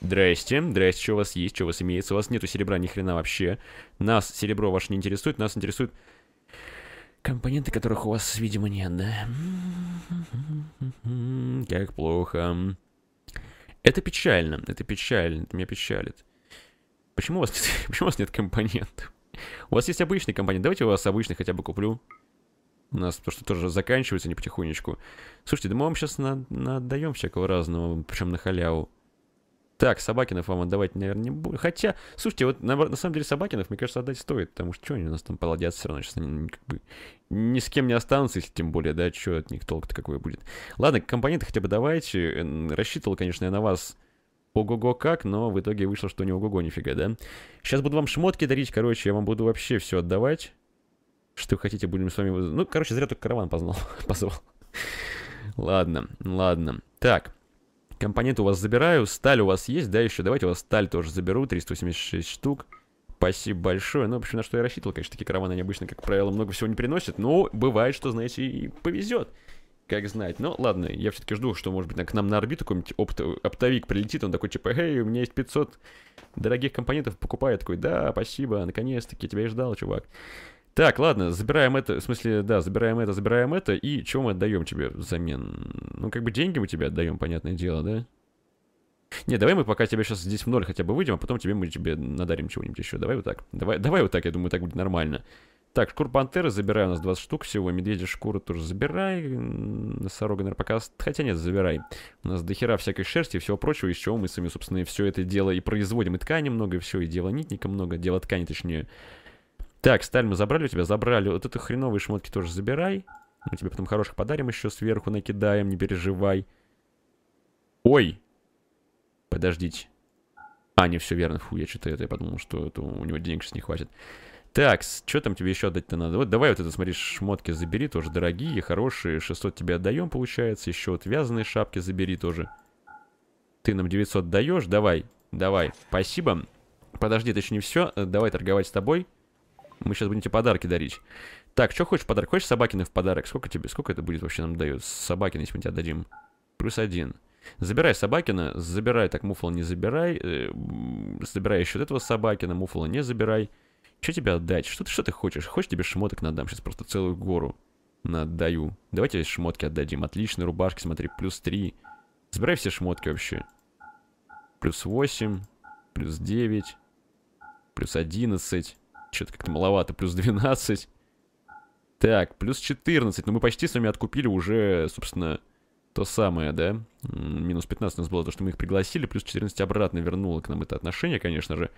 Здрасте, здрасте, что у вас есть, что у вас имеется? У вас нету серебра ни хрена вообще. Нас серебро ваше не интересует, нас интересует компоненты, которых у вас, видимо, нет, да? Как плохо. Это печально, это печально, это меня печалит. Почему у вас нет, почему у вас нет компонентов? У вас есть обычный компонент, давайте у вас обычный хотя бы куплю у нас, то что тоже заканчивается не потихонечку. Слушайте, да мы вам сейчас на, надаем всякого разного, причем на халяву. Так, Собакинов вам отдавать, наверное, не буду. Хотя, слушайте, вот на, на самом деле Собакинов, мне кажется, отдать стоит, потому что что они у нас там поладят все равно, сейчас они ну, как бы ни с кем не останутся, если тем более, да, что от них толк-то какой будет. Ладно, компоненты хотя бы давайте. Э, рассчитывал, конечно, я на вас ого-го как, но в итоге вышло, что не ого-го нифига, да? Сейчас буду вам шмотки дарить, короче, я вам буду вообще все отдавать. Что вы хотите, будем с вами... Ну, короче, зря только караван познал, позвал. Ладно, ладно. Так, компоненты у вас забираю. Сталь у вас есть, да, еще? Давайте у вас сталь тоже заберу, 386 штук. Спасибо большое. Ну, в общем, на что я рассчитывал, конечно, такие караваны, они обычно, как правило, много всего не приносят. Но бывает, что, знаете, и повезет. Как знать. Но ну, ладно, я все-таки жду, что, может быть, к нам на орбиту какой-нибудь опт оптовик прилетит. Он такой, типа, эй, у меня есть 500 дорогих компонентов, покупай. Я такой, да, спасибо, наконец-таки, тебя и ждал, чувак. Так, ладно, забираем это, в смысле, да, забираем это, забираем это, и чего мы отдаем тебе взамен? Ну, как бы деньги мы тебе отдаем, понятное дело, да? Не, давай мы пока тебя сейчас здесь в ноль хотя бы выйдем, а потом тебе мы тебе надарим чего-нибудь еще. Давай вот так. Давай, давай вот так, я думаю, так будет нормально. Так, шкур пантеры забираю, у нас 20 штук всего. медведи шкуры тоже забирай. Носорога, наверное, пока... Хотя нет, забирай. У нас дохера всякой шерсти и всего прочего, из чего мы сами, собственно, все это дело и производим. И ткани много, и все, и дело нитника много, дело ткани, точнее. Так, сталь мы забрали у тебя, забрали. Вот это хреновые шмотки тоже забирай. Мы тебе потом хороших подарим еще сверху накидаем, не переживай. Ой! Подождите. А, не, все верно. Фу, я что-то это, я подумал, что это у него денег сейчас не хватит. Так, что там тебе еще отдать-то надо? Вот давай вот это, смотри, шмотки забери, тоже дорогие, хорошие. 600 тебе отдаем, получается. Еще вот вязаные шапки забери тоже. Ты нам 900 даешь? Давай, давай. Спасибо. Подожди, это еще не все. Э, давай торговать с тобой. Мы сейчас будем тебе подарки дарить. Так, что хочешь подарок? Хочешь Собакина в подарок? Сколько тебе, сколько это будет вообще нам дают? Собакин, если мы тебе дадим. Плюс один. Забирай Собакина, забирай, так, Муфла не забирай. Э, забирай еще вот этого Собакина, Муфла не забирай. Что тебе отдать? Что ты, что ты хочешь? Хочешь, тебе шмоток надам? Сейчас просто целую гору надаю. Давайте шмотки отдадим. Отличные рубашки, смотри, плюс три. Забирай все шмотки вообще. Плюс 8, плюс 9, плюс 11. Что-то как-то маловато. Плюс 12. Так, плюс 14. Ну, мы почти с вами откупили уже, собственно, то самое, да? Минус 15 у нас было то, что мы их пригласили. Плюс 14 обратно вернуло к нам это отношение, конечно же.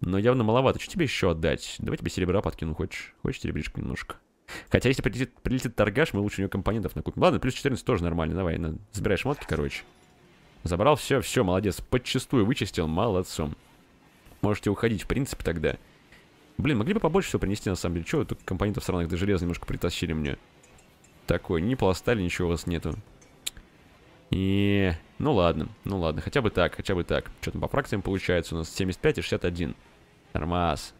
Но явно маловато. Что тебе еще отдать? Давай тебе серебра подкину, хочешь? Хочешь серебришку немножко? Хотя, если прилетит, прилетит торгаш, мы лучше у него компонентов накупим. Ладно, плюс 14 тоже нормально. Давай, на... забирай шмотки, короче. Забрал, все, все, молодец. Подчастую вычистил, молодцом. Можете уходить, в принципе, тогда. Блин, могли бы побольше всего принести, на самом деле. Чего только компонентов сраных до железа немножко притащили мне. Такой, не пластали, ничего у вас нету. И... Ну ладно, ну ладно, хотя бы так, хотя бы так. Что там по фракциям получается? У нас 75 и 61. Нормас.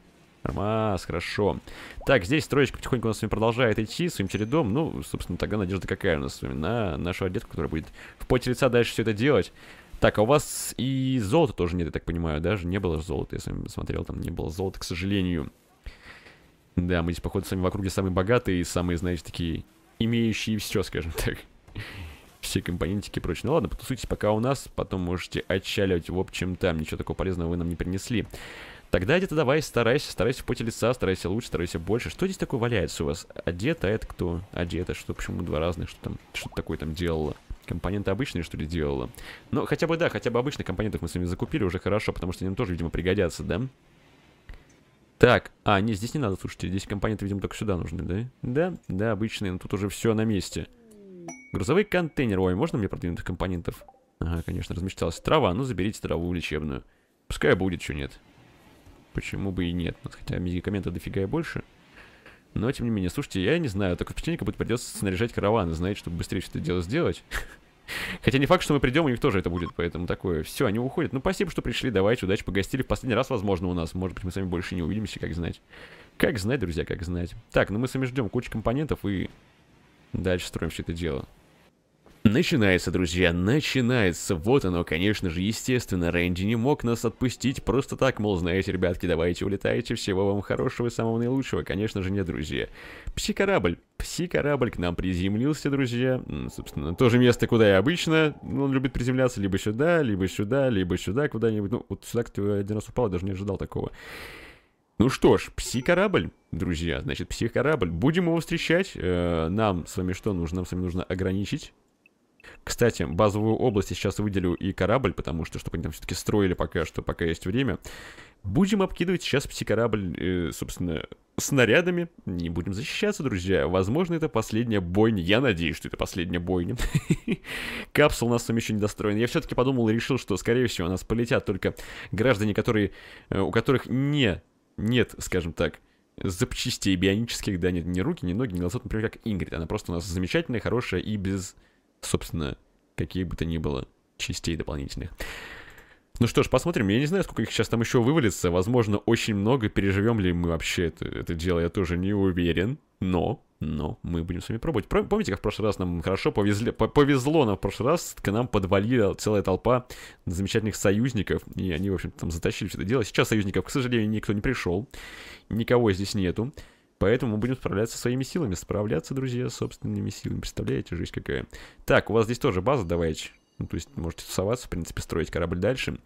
Нормас, хорошо. Так, здесь троечка потихоньку у нас с вами продолжает идти своим чередом. Ну, собственно, тогда надежда какая у нас с вами на нашу одетку, которая будет в поте лица дальше все это делать. Так, а у вас и золота тоже нет, я так понимаю, даже не было золота, я смотрел, там не было золота, к сожалению. Да, мы здесь, походу, сами в округе самые богатые и самые, знаете, такие имеющие все, скажем так. Все компонентики и прочее. Ну ладно, потусуйтесь пока у нас, потом можете отчаливать. В общем, там ничего такого полезного вы нам не принесли. Тогда где-то давай, старайся, старайся в поте лица, старайся лучше, старайся больше. Что здесь такое валяется у вас? Одета, а это кто? Одета, а что, почему два разных, что там, что такое там делало? Компоненты обычные, что ли, делала? Но ну, хотя бы, да, хотя бы обычных компонентов мы с вами закупили уже хорошо, потому что они нам тоже, видимо, пригодятся, да? Так, а, не, здесь не надо, слушайте, здесь компоненты, видимо, только сюда нужны, да? Да, да, обычные, но тут уже все на месте. Грузовой контейнер, ой, можно мне продвинутых компонентов? Ага, конечно, размечталась трава, ну заберите траву лечебную. Пускай будет, что нет. Почему бы и нет? Хотя медикаментов дофига и больше. Но, тем не менее, слушайте, я не знаю, такое впечатление, как будто придется снаряжать караваны, знаете, чтобы быстрее что-то дело сделать. Хотя не факт, что мы придем, у них тоже это будет, поэтому такое. Все, они уходят. Ну, спасибо, что пришли, давайте, удачи, погостили. В последний раз, возможно, у нас. Может быть, мы с вами больше не увидимся, как знать. Как знать, друзья, как знать. Так, ну мы с вами ждем кучу компонентов и дальше строим все это дело. Начинается, друзья, начинается. Вот оно, конечно же, естественно. Рэнди не мог нас отпустить просто так, мол, знаете, ребятки, давайте улетайте, всего вам хорошего и самого наилучшего. Конечно же, нет, друзья. Пси-корабль. Пси-корабль к нам приземлился, друзья. Собственно, то же место, куда и обычно. Он любит приземляться либо сюда, либо сюда, либо сюда, куда-нибудь. Ну, вот сюда, кто один раз упал, даже не ожидал такого. Ну что ж, пси-корабль, друзья, значит, пси-корабль. Будем его встречать. Э, нам с вами что нужно? Нам с вами нужно ограничить кстати, базовую область я сейчас выделю и корабль, потому что, чтобы они там все-таки строили пока что, пока есть время. Будем обкидывать сейчас пси-корабль, э, собственно, снарядами. Не будем защищаться, друзья. Возможно, это последняя бойня. Я надеюсь, что это последняя бойня. Капсул у нас там еще не достроен. Я все-таки подумал и решил, что, скорее всего, у нас полетят только граждане, которые, э, у которых не, нет, скажем так, запчастей бионических, да, нет ни руки, ни ноги, ни глаза. например, как Ингрид. Она просто у нас замечательная, хорошая и без собственно, какие бы то ни было частей дополнительных. Ну что ж, посмотрим. Я не знаю, сколько их сейчас там еще вывалится. Возможно, очень много. Переживем ли мы вообще это, это дело, я тоже не уверен. Но, но мы будем с вами пробовать. Помните, как в прошлый раз нам хорошо повезли, повезло нам в прошлый раз, к нам подвалила целая толпа замечательных союзников, и они, в общем-то, там затащили все это дело. Сейчас союзников, к сожалению, никто не пришел, никого здесь нету. Поэтому мы будем справляться своими силами. Справляться, друзья, собственными силами. Представляете, жизнь какая. Так, у вас здесь тоже база, давайте. Ну, то есть можете тусоваться, в принципе, строить корабль дальше.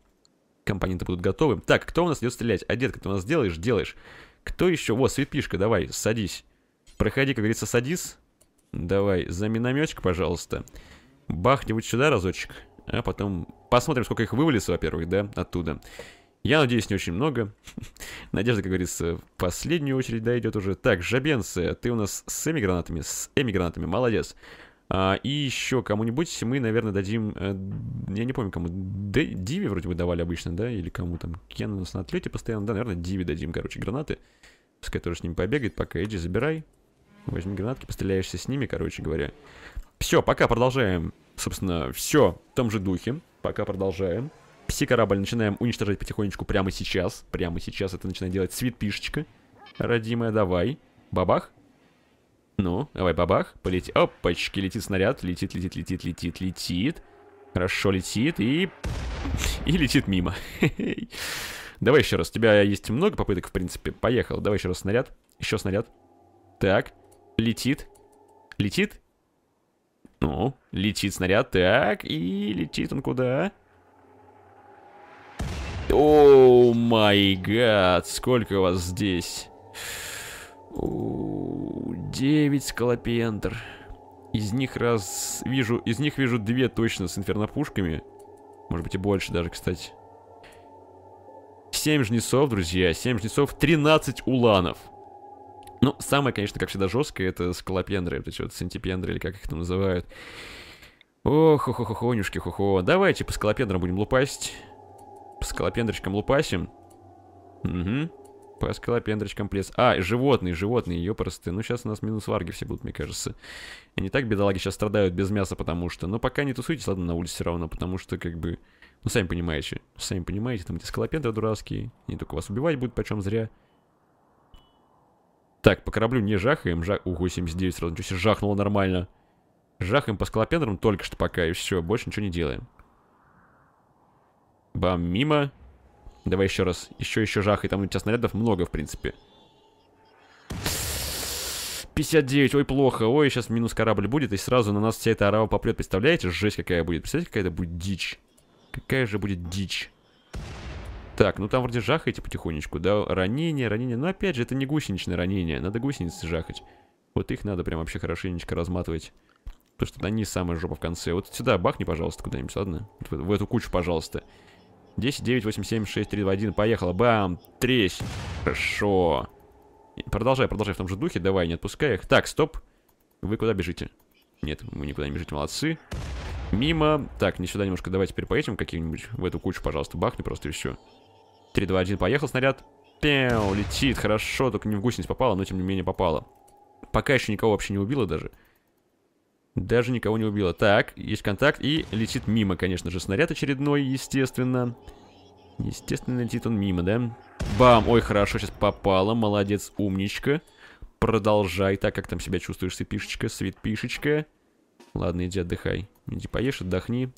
Компоненты будут готовы. Так, кто у нас идет стрелять? А детка, ты у нас делаешь? Делаешь. Кто еще? Вот, Светпишка, давай, садись. Проходи, как говорится, садись. Давай, за минометчик, пожалуйста. Бахни вот сюда разочек. А потом посмотрим, сколько их вывалится, во-первых, да, оттуда. Я надеюсь, не очень много. Надежда, как говорится, в последнюю очередь дойдет да, уже. Так, Жабенце, ты у нас с эмигрантами, с эмигрантами, молодец. А, и еще кому-нибудь мы, наверное, дадим... Э, я не помню, кому. Д, Диви вроде бы давали обычно, да? Или кому там. Кен у нас на отлете постоянно. Да, наверное, Диви дадим, короче, гранаты. С тоже с ним побегает. Пока иди, забирай. Возьми гранатки, постреляешься с ними, короче говоря. Все, пока продолжаем. Собственно, все в том же духе. Пока продолжаем пси-корабль начинаем уничтожать потихонечку прямо сейчас. Прямо сейчас это начинает делать свитпишечка. Родимая, давай. Бабах. Ну, давай, бабах. Полети. Опачки, летит снаряд. Летит, летит, летит, летит, летит. Хорошо летит и... И летит мимо. Давай еще раз. У тебя есть много попыток, в принципе. Поехал. Давай еще раз снаряд. Еще снаряд. Так. Летит. Летит. Ну, летит снаряд. Так. И летит он куда? О май гад, сколько вас здесь? Девять скалопендр. Из них раз вижу, из них вижу две точно с инфернопушками. Может быть и больше даже, кстати. 7 жнецов, друзья, 7 жнецов, 13 уланов. Ну, самое, конечно, как всегда жесткое, это скалопендры, вот эти вот сентипендры, или как их там называют. Ох, хо хо хо хо хо Давайте по скалопендрам будем лупасть. По скалопендрочкам лупасим. Угу. По скалопендрочкам плес. А, животные, животные, ее просто. Ну, сейчас у нас минус варги все будут, мне кажется. И не так бедолаги сейчас страдают без мяса, потому что... Но ну, пока не тусуйтесь, ладно, на улице все равно, потому что, как бы... Ну, сами понимаете. Сами понимаете, там эти скалопендры дурацкие. Не только вас убивать будут, почем зря. Так, по кораблю не жахаем. Жах... Ого, 79 сразу. Ничего себе, жахнуло нормально. Жахаем по скалопендрам только что пока, и все. Больше ничего не делаем. Бам, мимо. Давай еще раз. Еще, еще жах. И там у тебя снарядов много, в принципе. 59, ой, плохо, ой, сейчас минус корабль будет, и сразу на нас вся эта арава попрет, представляете? Жесть какая будет, представляете, какая это будет дичь? Какая же будет дичь? Так, ну там вроде жахаете потихонечку, да? Ранение, ранение, но ну, опять же, это не гусеничное ранение, надо гусеницы жахать. Вот их надо прям вообще хорошенечко разматывать. Потому что они самая жопа в конце. Вот сюда бахни, пожалуйста, куда-нибудь, ладно? В, в эту кучу, пожалуйста. 10, 9, 8, 7, 6, 3, 2, 1. Поехало. Бам. Тресь. Хорошо. Продолжай, продолжай в том же духе. Давай, не отпускай их. Так, стоп. Вы куда бежите? Нет, вы никуда не бежите, молодцы. Мимо. Так, не сюда немножко. Давай теперь поедем каким-нибудь в эту кучу, пожалуйста. Бахни просто и все. 3, 2, 1. Поехал снаряд. Пяу, летит. Хорошо, только не в гусениц попало, но тем не менее попало. Пока еще никого вообще не убило даже. Даже никого не убило. Так, есть контакт. И летит мимо, конечно же, снаряд очередной, естественно. Естественно, летит он мимо, да? Бам! Ой, хорошо, сейчас попало. Молодец, умничка. Продолжай. Так, как там себя чувствуешь, ты пишечка, Ладно, иди отдыхай. Иди поешь, отдохни.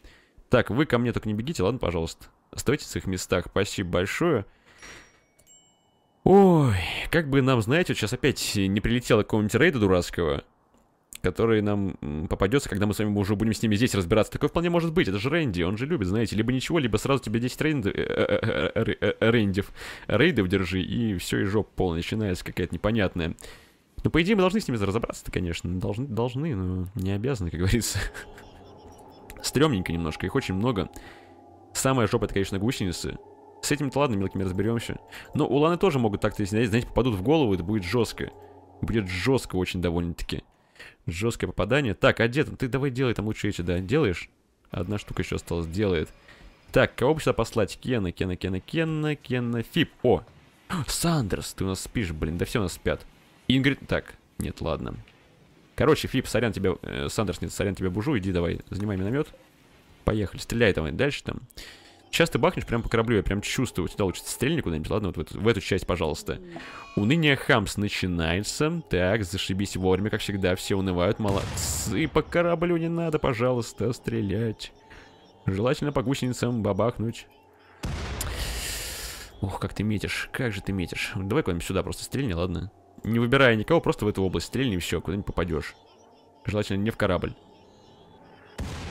Так, вы ко мне только не бегите, ладно, пожалуйста. Оставайтесь в своих местах. Спасибо большое. Ой, как бы нам, знаете, вот сейчас опять не прилетело какого-нибудь рейда дурацкого который нам попадется, когда мы с вами уже будем с ними здесь разбираться. Такое вполне может быть, это же Рэнди, он же любит, знаете, либо ничего, либо сразу тебе 10 э, э, э, рейндов, рейндов, рейдов держи, и все, и жопа полная начинается какая-то непонятная. Ну, по идее, мы должны с ними разобраться-то, конечно, должны, должны, но не обязаны, как говорится. Стремненько немножко, их очень много. Самая жопа, это, конечно, гусеницы. С этим то ладно, мелкими разберемся. Но уланы тоже могут так-то, знаете, попадут в голову, это будет жестко. Будет жестко очень довольно-таки. Жесткое попадание. Так, одет. Ну ты давай делай там лучше эти, да, делаешь. Одна штука еще осталась, делает. Так, кого бы сюда послать? Кена, Кена, Кена, Кена, Кена, Фип. О! Сандерс, ты у нас спишь, блин, да все у нас спят. Ингрид... Так, нет, ладно. Короче, Фип, сорян тебе, Э, Сандерс, нет, сорян тебе бужу, иди давай, занимай миномет. Поехали, стреляй давай дальше там. Сейчас ты бахнешь прямо по кораблю, я прям чувствую, сюда лучше стрельни куда-нибудь, ладно, вот в эту, в эту часть, пожалуйста. Уныние Хамс начинается. Так, зашибись вовремя, как всегда, все унывают, молодцы. По кораблю не надо, пожалуйста, стрелять. Желательно по гусеницам бабахнуть. Ух, как ты метишь, как же ты метишь. Давай куда-нибудь сюда просто стрельни, ладно? Не выбирая никого, просто в эту область стрельни, и все, куда-нибудь попадешь. Желательно не в корабль.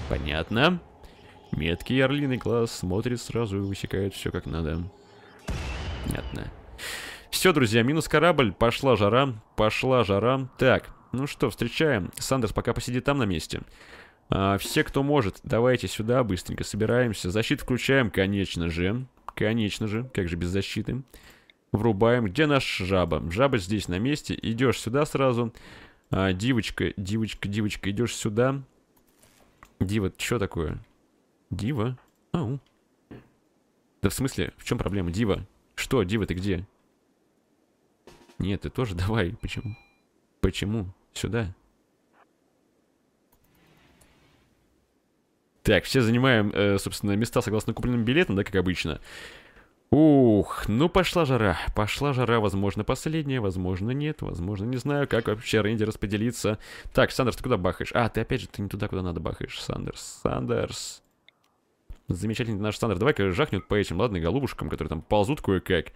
Понятно. Меткий орлиный глаз смотрит сразу и высекает все как надо. Понятно. Все, друзья, минус корабль. Пошла жара, пошла жара. Так, ну что, встречаем. Сандерс пока посидит там на месте. А, все, кто может, давайте сюда быстренько собираемся. Защиту включаем, конечно же. Конечно же, как же без защиты. Врубаем. Где наш жаба? Жаба здесь на месте. Идешь сюда сразу. А, девочка, девочка, девочка, идешь сюда. Дива, что такое? Дива? Ау. Да в смысле, в чем проблема, Дива? Что, Дива, ты где? Нет, ты тоже давай. Почему? Почему? Сюда. Так, все занимаем, э, собственно, места согласно купленным билетам, да, как обычно. Ух, ну пошла жара. Пошла жара, возможно, последняя, возможно, нет, возможно, не знаю, как вообще Рэнди распределиться. Так, Сандерс, ты куда бахаешь? А, ты опять же, ты не туда, куда надо бахаешь, Сандерс. Сандерс. Замечательный наш Сандер. Давай-ка жахнет по этим, ладно, голубушкам, которые там ползут кое-как.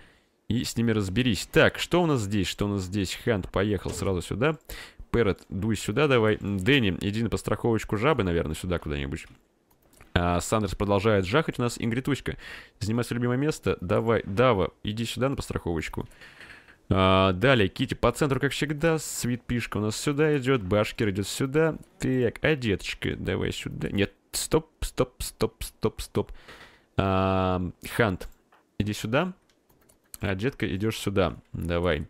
И с ними разберись. Так, что у нас здесь? Что у нас здесь? Хант поехал сразу сюда. Перет дуй сюда давай. Дэнни, иди на постраховочку жабы, наверное, сюда куда-нибудь. А, Сандерс продолжает жахать у нас. Ингритучка, занимай свое любимое место. Давай, Дава, иди сюда на постраховочку. А, далее, Кити по центру, как всегда. свитпишка у нас сюда идет. Башкир идет сюда. Так, а деточка, давай сюда. Нет, Стоп, стоп, стоп, стоп, стоп. А, Хант, иди сюда. А детка, идешь сюда. Давай.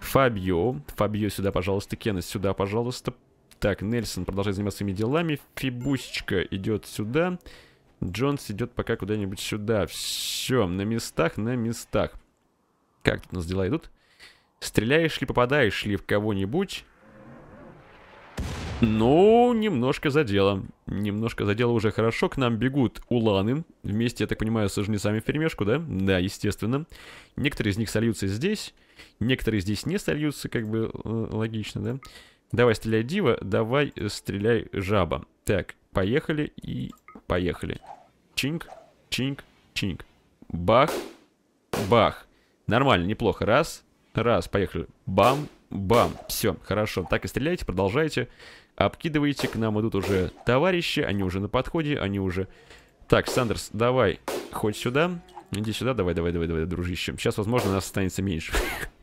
Фабио. Фабио сюда, пожалуйста. Кеннес сюда, пожалуйста. Так, Нельсон продолжает заниматься своими делами. Фибусечка идет сюда. Джонс идет пока куда-нибудь сюда. Все, на местах, на местах. Как тут у нас дела идут? Стреляешь ли, попадаешь ли в кого-нибудь? Ну, немножко задело. Немножко задело уже хорошо. К нам бегут уланы. Вместе, я так понимаю, со жнецами в перемешку, да? Да, естественно. Некоторые из них сольются здесь. Некоторые здесь не сольются, как бы э, логично, да? Давай стреляй дива, давай стреляй жаба. Так, поехали и поехали. Чинг, чинг, чинг. Бах, бах. Нормально, неплохо. Раз, раз, поехали. Бам, бам. Все, хорошо. Так и стреляйте, продолжайте. Обкидываете, к нам идут уже товарищи, они уже на подходе, они уже... Так, Сандерс, давай, хоть сюда. Иди сюда, давай, давай, давай, давай, дружище. Сейчас, возможно, нас останется меньше.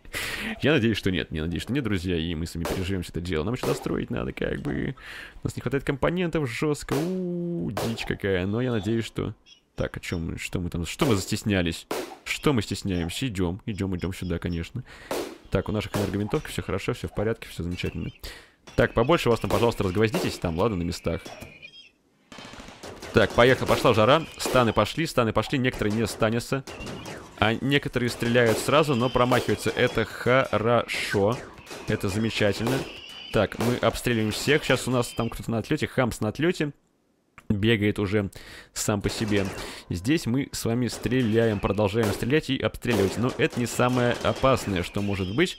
Я надеюсь, что нет. Я надеюсь, что нет, друзья, и мы с сами переживем все это дело. Нам что-то строить надо, как бы. У нас не хватает компонентов жестко. У -у -у, дичь какая. Но я надеюсь, что... Так, о чем мы, что мы там, что мы застеснялись? Что мы стесняемся? Идем, идем, идем сюда, конечно. Так, у наших энерговинтовки все хорошо, все в порядке, все замечательно. Так, побольше вас там, пожалуйста, разгвоздитесь там, ладно, на местах. Так, поехала, пошла жара. Станы пошли, станы пошли, некоторые не станятся. А некоторые стреляют сразу, но промахиваются. Это хорошо. Это замечательно. Так, мы обстреливаем всех. Сейчас у нас там кто-то на отлете. Хамс на отлете. Бегает уже сам по себе. Здесь мы с вами стреляем, продолжаем стрелять и обстреливать. Но это не самое опасное, что может быть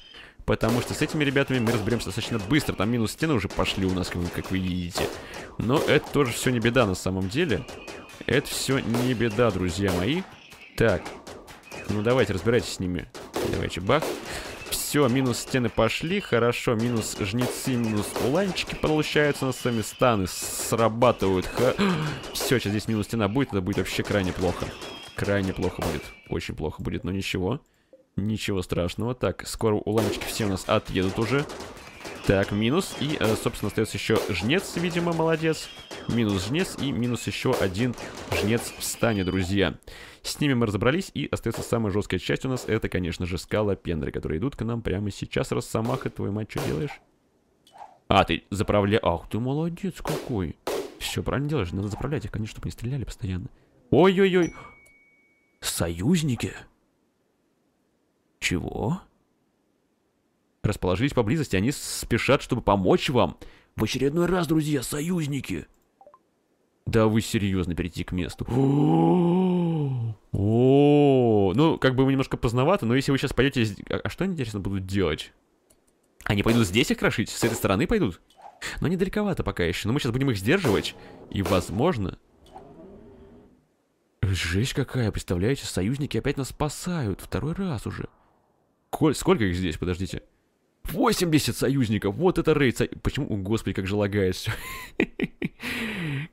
потому что с этими ребятами мы разберемся достаточно быстро. Там минус стены уже пошли у нас, как вы, как вы видите. Но это тоже все не беда на самом деле. Это все не беда, друзья мои. Так, ну давайте, разбирайтесь с ними. Давайте, бах. Все, минус стены пошли, хорошо, минус жнецы, минус уланчики получаются у нас сами станы срабатывают. Ха... Все, сейчас здесь минус стена будет, это будет вообще крайне плохо. Крайне плохо будет, очень плохо будет, но ничего. Ничего страшного. Так, скоро у ламочки все у нас отъедут уже. Так, минус. И, э, собственно, остается еще жнец, видимо, молодец. Минус жнец и минус еще один жнец в стане, друзья. С ними мы разобрались, и остается самая жесткая часть у нас. Это, конечно же, скала пендры, которые идут к нам прямо сейчас. Раз, Росомаха, твою мать, что делаешь? А, ты заправля... Ах, ты молодец какой. Все, правильно делаешь. Надо заправлять их, конечно, чтобы не стреляли постоянно. Ой-ой-ой. Союзники? «Чего?» Расположились поблизости, они спешат, чтобы помочь вам. В очередной раз, друзья, союзники. Да вы серьезно перейти к месту. О, ну, как бы вы немножко поздновато, но если вы сейчас пойдете... А, а что они, интересно, будут делать? Они пойдут здесь их крошить? С этой стороны пойдут? Но они далековато пока еще, но мы сейчас будем их сдерживать. И, возможно... Жесть какая, представляете, союзники опять нас спасают. Второй раз уже сколько их здесь? Подождите. 80 союзников! Вот это рейд! Со... Почему? О, господи, как же лагает все.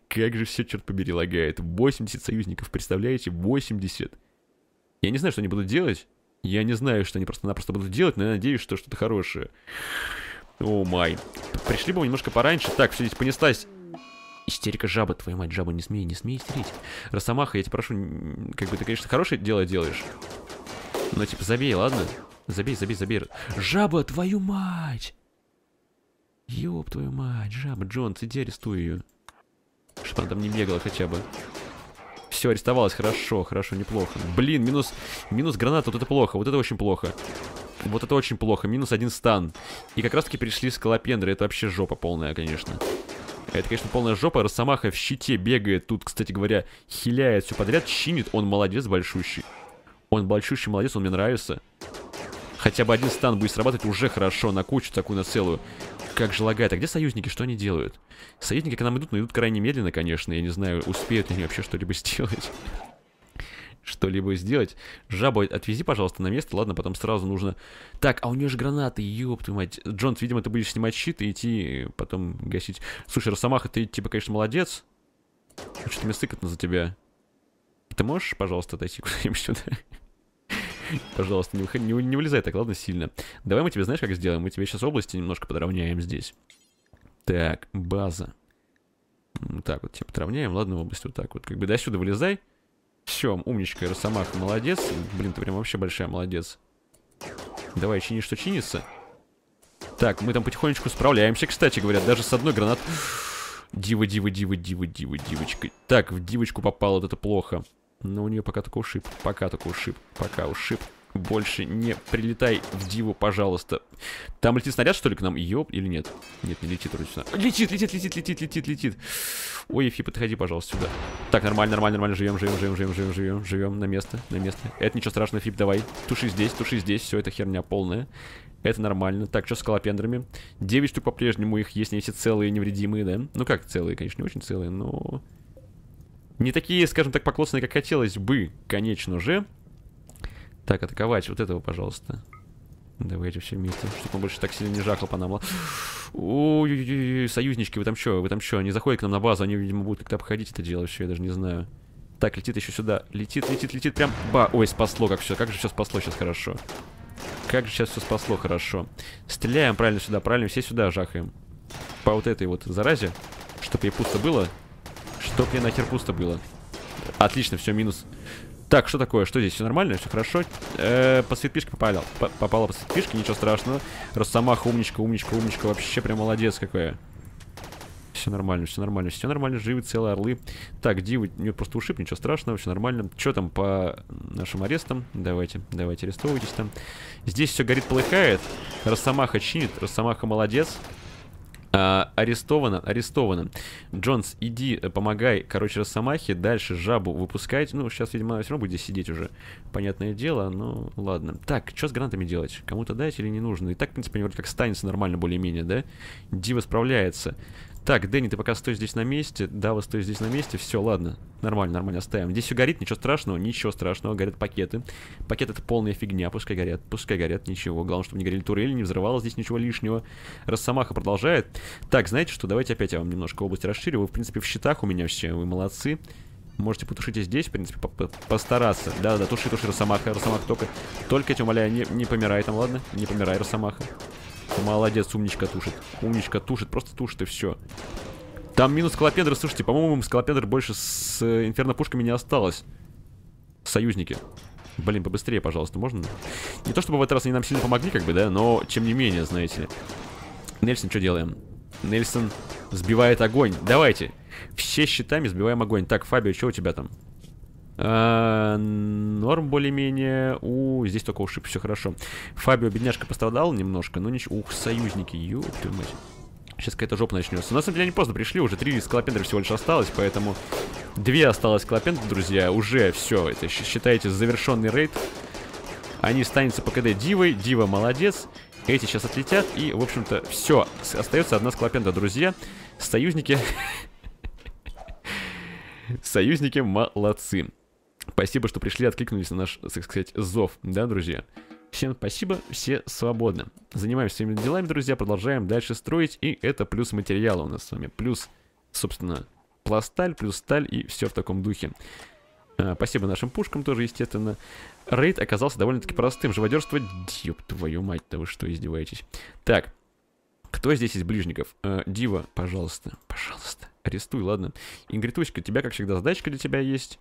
Как же все, черт побери, лагает. 80 союзников, представляете? 80. Я не знаю, что они будут делать. Я не знаю, что они просто-напросто будут делать, но я надеюсь, что что-то хорошее. О май. Пришли бы мы немножко пораньше. Так, все здесь понеслась. Истерика жаба, твою мать, жаба, не смей, не смей истерить. Росомаха, я тебя прошу, как бы ты, конечно, хорошее дело делаешь. Но типа забей, ладно? Забей, забей, забей. Жаба, твою мать! Ёб твою мать, жаба, Джонс, иди арестуй ее. Чтоб она там не бегала хотя бы. Все, арестовалась, хорошо, хорошо, неплохо. Блин, минус, минус граната, вот это плохо, вот это очень плохо. Вот это очень плохо, минус один стан. И как раз таки перешли скалопендры, это вообще жопа полная, конечно. Это, конечно, полная жопа, Росомаха в щите бегает, тут, кстати говоря, хиляет все подряд, чинит, он молодец большущий. Он большущий молодец, он мне нравится. Хотя бы один стан будет срабатывать уже хорошо на кучу такую, на целую. Как же лагает. А где союзники? Что они делают? Союзники к нам идут, но идут крайне медленно, конечно. Я не знаю, успеют ли они вообще что-либо сделать. Что-либо сделать. Жабу отвези, пожалуйста, на место. Ладно, потом сразу нужно... Так, а у нее же гранаты, ёб твою мать. Джонс, видимо, ты будешь снимать щит и идти потом гасить. Слушай, Росомаха, ты типа, конечно, молодец. Что-то мне сыкотно за тебя. Ты можешь, пожалуйста, отойти куда-нибудь сюда? Пожалуйста, не, выходи, не, не вылезай так, ладно, сильно. Давай мы тебе, знаешь, как сделаем? Мы тебе сейчас области немножко подровняем здесь. Так, база. Так, вот типа, подровняем, ладно, область вот так вот. Как бы до сюда вылезай. Все, умничка, Росомаха, молодец. Блин, ты прям вообще большая молодец. Давай, чини, что чинится. Так, мы там потихонечку справляемся, кстати говоря, даже с одной гранат... Дива, дива, дива, дива, дива, девочка. Так, в девочку попало, вот это плохо. Но у нее пока только ушиб. Пока только ушиб. Пока ушиб. Больше не прилетай в диву, пожалуйста. Там летит снаряд, что ли, к нам? ёб или нет? Нет, не летит вроде сюда. Летит, летит, летит, летит, летит, летит. Ой, Эфи, подходи, пожалуйста, сюда. Так, нормально, нормально, нормально. Живем, живем, живем, живем, живем, живем, живем. На место, на место. Это ничего страшного, Фип, давай. Туши здесь, туши здесь. Все, это херня полная. Это нормально. Так, что с колопендрами? 9 штук по-прежнему их есть, не все целые, невредимые, да? Ну как целые, конечно, не очень целые, но не такие, скажем так, поклонные, как хотелось бы, конечно же. Так, атаковать вот этого, пожалуйста. Давайте все вместе, чтобы он больше так сильно не жахал по нам. Ой, ой ой союзнички, вы там что? Вы там что? Они заходят к нам на базу, они, видимо, будут как-то обходить это дело все, я даже не знаю. Так, летит еще сюда. Летит, летит, летит, прям... Ба! Ой, спасло как все. Как же сейчас спасло сейчас хорошо. Как же сейчас все спасло хорошо. Стреляем правильно сюда, правильно, все сюда жахаем. По вот этой вот заразе, чтобы ей пусто было. Чтоб мне нахер пусто было. Отлично, все, минус. Так, что такое? Что здесь? Все нормально? Все хорошо? Э, по светпишке попадал. П попало по светпишке, ничего страшного. Росомаха, умничка, умничка, умничка. Вообще прям молодец какая. Все нормально, все нормально, все нормально. Живы целые орлы. Так, Диву, у нее просто ушиб, ничего страшного, все нормально. Что там по нашим арестам? Давайте, давайте арестовывайтесь там. Здесь все горит, полыхает. Росомаха чинит, Росомаха молодец. А, арестовано, арестовано. Джонс, иди, э, помогай, короче, Росомахе, дальше жабу выпускайте. Ну, сейчас, видимо, все равно будет сидеть уже, понятное дело, но ну, ладно. Так, что с гранатами делать? Кому-то дать или не нужно? И так, в принципе, они вроде как станется нормально более-менее, да? Дива справляется. Так, Дэнни, ты пока стой здесь на месте. да, вы стой здесь на месте. Все, ладно. Нормально, нормально, оставим. Здесь все горит, ничего страшного, ничего страшного. Горят пакеты. Пакет это полная фигня, пускай горят, пускай горят, ничего. Главное, чтобы не горели турели, не взрывалось здесь ничего лишнего. Росомаха продолжает. Так, знаете что, давайте опять я вам немножко область расширю. Вы, в принципе, в счетах у меня все, вы молодцы. Можете потушить и здесь, в принципе, по -по постараться. Да-да, туши, туши, Росомаха, Росомаха только... Только, я тебя не, не помирай там, ладно? Не помирай, Росомаха. Молодец, умничка тушит. Умничка тушит, просто тушит и все. Там минус скалопендра, слушайте, по-моему, скалопендр больше с э, инферно-пушками не осталось. Союзники. Блин, побыстрее, пожалуйста, можно? Не то чтобы в этот раз они нам сильно помогли, как бы, да, но тем не менее, знаете ли. Нельсон, что делаем? Нельсон сбивает огонь. Давайте. Все щитами сбиваем огонь. Так, Фабио, что у тебя там? Э, норм более-менее. У, здесь только ушиб, все хорошо. Фабио, бедняжка, пострадал немножко, но ничего. Ух, союзники, ёб твою мать. Сейчас какая-то жопа начнется. На самом деле они поздно пришли, уже три скалопендра всего лишь осталось, поэтому... Две осталось скалопендра, друзья, уже все. Это, считаете завершенный рейд. Они станутся по КД Дивой, Дива молодец. Эти сейчас отлетят, и, в общем-то, все. Остается одна скалопендра, друзья. Союзники... Союзники молодцы. Спасибо, что пришли, откликнулись на наш, так сказать, зов, да, друзья? Всем спасибо, все свободны. Занимаемся своими делами, друзья, продолжаем дальше строить, и это плюс материала у нас с вами. Плюс, собственно, пласталь, плюс сталь и все в таком духе. А, спасибо нашим пушкам тоже, естественно. Рейд оказался довольно-таки простым. Живодерство, ёб твою мать, да вы что, издеваетесь? Так, кто здесь из ближников? Э, Дива, пожалуйста, пожалуйста, арестуй, ладно. Ингритуська, тебя, как всегда, задачка для тебя есть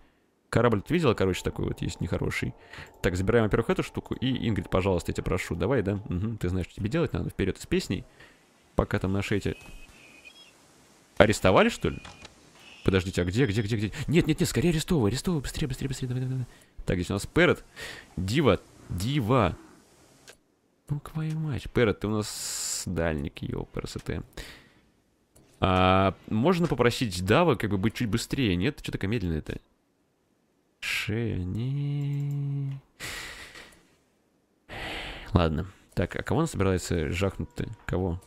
корабль ты видела, короче, такой вот есть нехороший. Так, забираем, во-первых, эту штуку. И, Ингрид, пожалуйста, я тебя прошу, давай, да? Угу, ты знаешь, что тебе делать надо. Вперед с песней. Пока там наши эти... Арестовали, что ли? Подождите, а где, где, где, где? Нет, нет, нет, скорее арестовывай, арестовывай, быстрее, быстрее, быстрее, давай, давай, давай. Так, здесь у нас Перет. Дива, Дива. Ну, твою мать. Перет, ты у нас дальник, ёпрс, это... А, можно попросить Дава как бы быть чуть быстрее, нет? Что такое медленное-то? Шея, Ладно. Так, а кого она собирается жахнуть-то? Кого?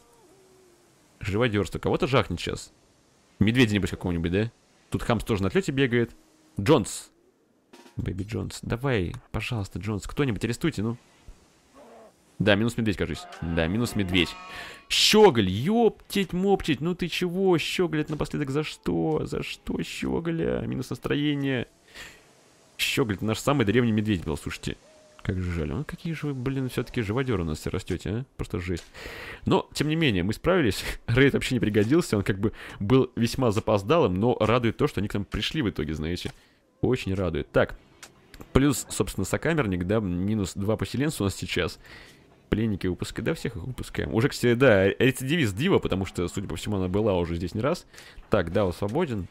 Живодерство. Кого-то жахнет сейчас. Медведя, небось, какого-нибудь, да? Тут Хамс тоже на отлете бегает. Джонс. Бэби Джонс. Давай, пожалуйста, Джонс. Кто-нибудь арестуйте, ну. Да, минус медведь, кажись. Да, минус медведь. Щеголь, ёптить, мопчить. Ну ты чего, щеголь, это напоследок за что? За что щеголя? Минус настроение. Еще, говорит, наш самый древний медведь был, слушайте. Как же жаль. ну какие же вы, блин, все-таки живодеры у нас растете, а? Просто жесть. Но, тем не менее, мы справились. Рейд вообще не пригодился. Он как бы был весьма запоздалым, но радует то, что они к нам пришли в итоге, знаете. Очень радует. Так, плюс, собственно, сокамерник, да, минус два поселенца у нас сейчас. Пленники выпускаем. Да, всех их выпускаем. Уже, кстати, да, рецидивист Дива, потому что, судя по всему, она была уже здесь не раз. Так, да, он свободен.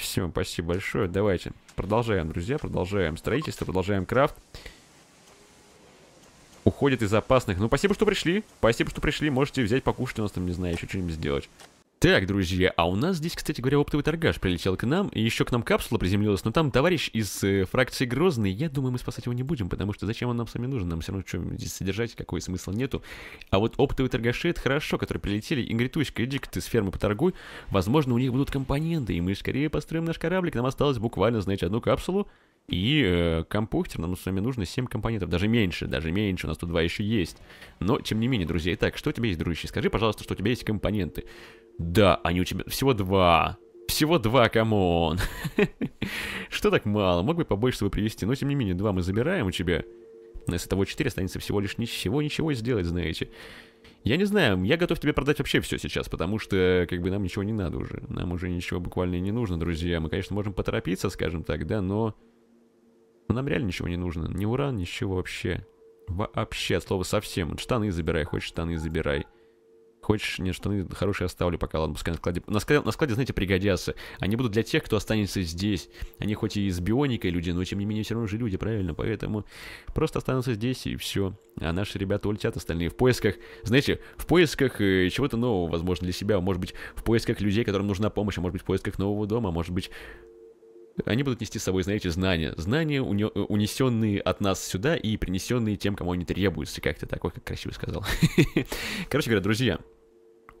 Все, спасибо большое. Давайте. Продолжаем, друзья. Продолжаем строительство, продолжаем крафт. Уходит из опасных. Ну, спасибо, что пришли. Спасибо, что пришли. Можете взять покушать у нас там, не знаю, еще что-нибудь сделать. Так, друзья, а у нас здесь, кстати говоря, оптовый торгаш прилетел к нам, и еще к нам капсула приземлилась, но там товарищ из э, фракции Грозный, я думаю, мы спасать его не будем, потому что зачем он нам сами нужен, нам все равно что здесь содержать, какой смысл нету. А вот оптовые торгаши, это хорошо, которые прилетели, и Туська, иди ты с фермы поторгуй, возможно, у них будут компоненты, и мы скорее построим наш кораблик, нам осталось буквально, знаете, одну капсулу, и э, компьютер нам с вами нужно 7 компонентов, даже меньше, даже меньше, у нас тут два еще есть. Но, тем не менее, друзья, итак, что у тебя есть, дружище? Скажи, пожалуйста, что у тебя есть компоненты. Да, они у тебя... Всего два. Всего два, камон. Что так мало? Мог бы побольше с привезти, но тем не менее, два мы забираем у тебя. Если того четыре останется всего лишь ничего, ничего сделать, знаете. Я не знаю, я готов тебе продать вообще все сейчас, потому что, как бы, нам ничего не надо уже. Нам уже ничего буквально не нужно, друзья. Мы, конечно, можем поторопиться, скажем так, да, но... Но нам реально ничего не нужно. Ни уран, ничего вообще. Вообще, слово совсем. Штаны забирай, хочешь штаны забирай. Хочешь, мне штаны хорошие оставлю пока, ладно, пускай на складе. На складе, на складе, знаете, пригодятся. Они будут для тех, кто останется здесь. Они хоть и с бионикой люди, но тем не менее все равно же люди, правильно? Поэтому просто останутся здесь и все. А наши ребята улетят остальные в поисках, знаете, в поисках э, чего-то нового, возможно, для себя. Может быть, в поисках людей, которым нужна помощь. А может быть, в поисках нового дома. А может быть, они будут нести с собой, знаете, знания. Знания, унесенные от нас сюда и принесенные тем, кому они требуются. как ты такой, как красиво сказал. Короче говоря, друзья,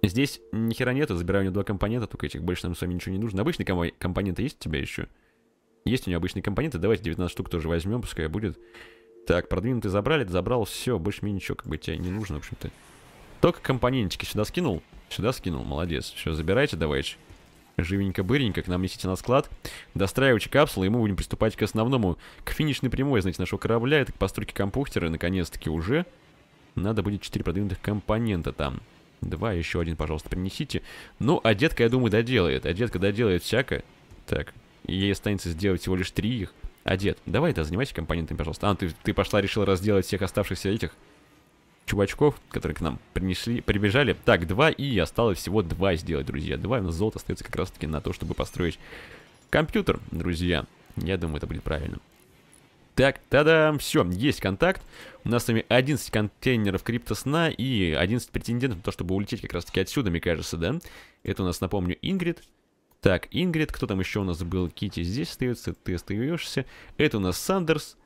здесь ни хера нету, забираю у него два компонента, только этих больше нам с вами ничего не нужно. Обычные компоненты есть у тебя еще? Есть у него обычные компоненты, давайте 19 штук тоже возьмем, пускай будет. Так, продвинутый забрали, забрал, все, больше мне ничего как бы тебе не нужно, в общем-то. Только компонентики сюда скинул, сюда скинул, молодец. Все, забирайте, давайте живенько-быренько к нам несите на склад, достраивайте капсулы, и мы будем приступать к основному, к финишной прямой, знаете, нашего корабля, это к постройке компухтера, наконец-таки уже надо будет 4 продвинутых компонента там. Два, еще один, пожалуйста, принесите. Ну, а детка, я думаю, доделает. А детка доделает всякое. Так, ей останется сделать всего лишь три их. А дед, давай, да, занимайся компонентами, пожалуйста. А, ты, ты пошла, решила разделать всех оставшихся этих чувачков, которые к нам принесли, прибежали. Так, два и осталось всего два сделать, друзья. Два у нас золото остается как раз-таки на то, чтобы построить компьютер, друзья. Я думаю, это будет правильно. Так, тогда все, есть контакт. У нас с вами 11 контейнеров криптосна и 11 претендентов на то, чтобы улететь как раз-таки отсюда, мне кажется, да? Это у нас, напомню, Ингрид. Так, Ингрид, кто там еще у нас был? Кити здесь остается, ты остаешься. Это у нас Сандерс.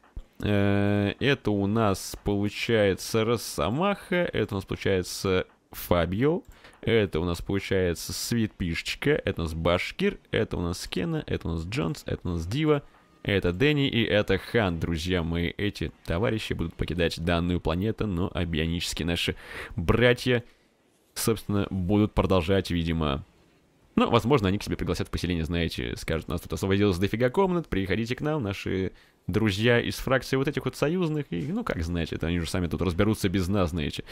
Э, это у нас получается Росомаха, это у нас получается Фабио, это у нас получается Свитпишечка, это у нас Башкир, это у нас Кена, это у нас Джонс, это у нас Дива, это Дэнни и это Хан, друзья мои. Эти товарищи будут покидать данную планету, но абионически наши братья, собственно, будут продолжать, видимо, ну, возможно, они к себе пригласят в поселение, знаете, скажут, нас тут освободилось дофига комнат, приходите к нам, наши друзья из фракции вот этих вот союзных, и, ну, как знаете, это они же сами тут разберутся без нас, знаете.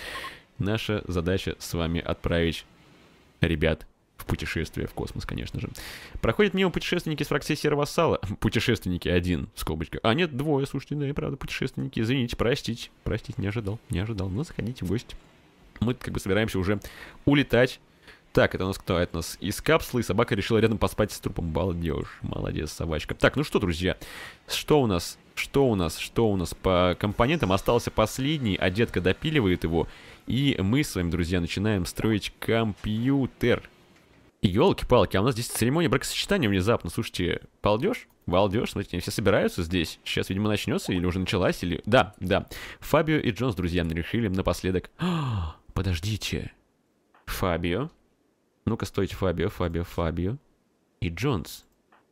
Наша задача с вами отправить ребят в путешествие в космос, конечно же. Проходят мимо путешественники с фракции Серого Сала. Путешественники один, скобочка. А, нет, двое, слушайте, да, и правда, путешественники. Извините, простите, простите, не ожидал, не ожидал. Ну, заходите в гости. Мы как бы собираемся уже улетать так, это у нас кто? Это у нас из капсулы. Собака решила рядом поспать с трупом. Балдеж. Молодец, собачка. Так, ну что, друзья? Что у нас? Что у нас? Что у нас по компонентам? Остался последний, а детка допиливает его. И мы с вами, друзья, начинаем строить компьютер. ёлки палки а у нас здесь церемония бракосочетания внезапно. Слушайте, балдеж, Балдеж, смотрите, все собираются здесь. Сейчас, видимо, начнется или уже началась, или... Да, да. Фабио и Джонс, друзья, решили напоследок... Подождите. Фабио, ну-ка, стойте, Фабио, Фабио, Фабио. И Джонс.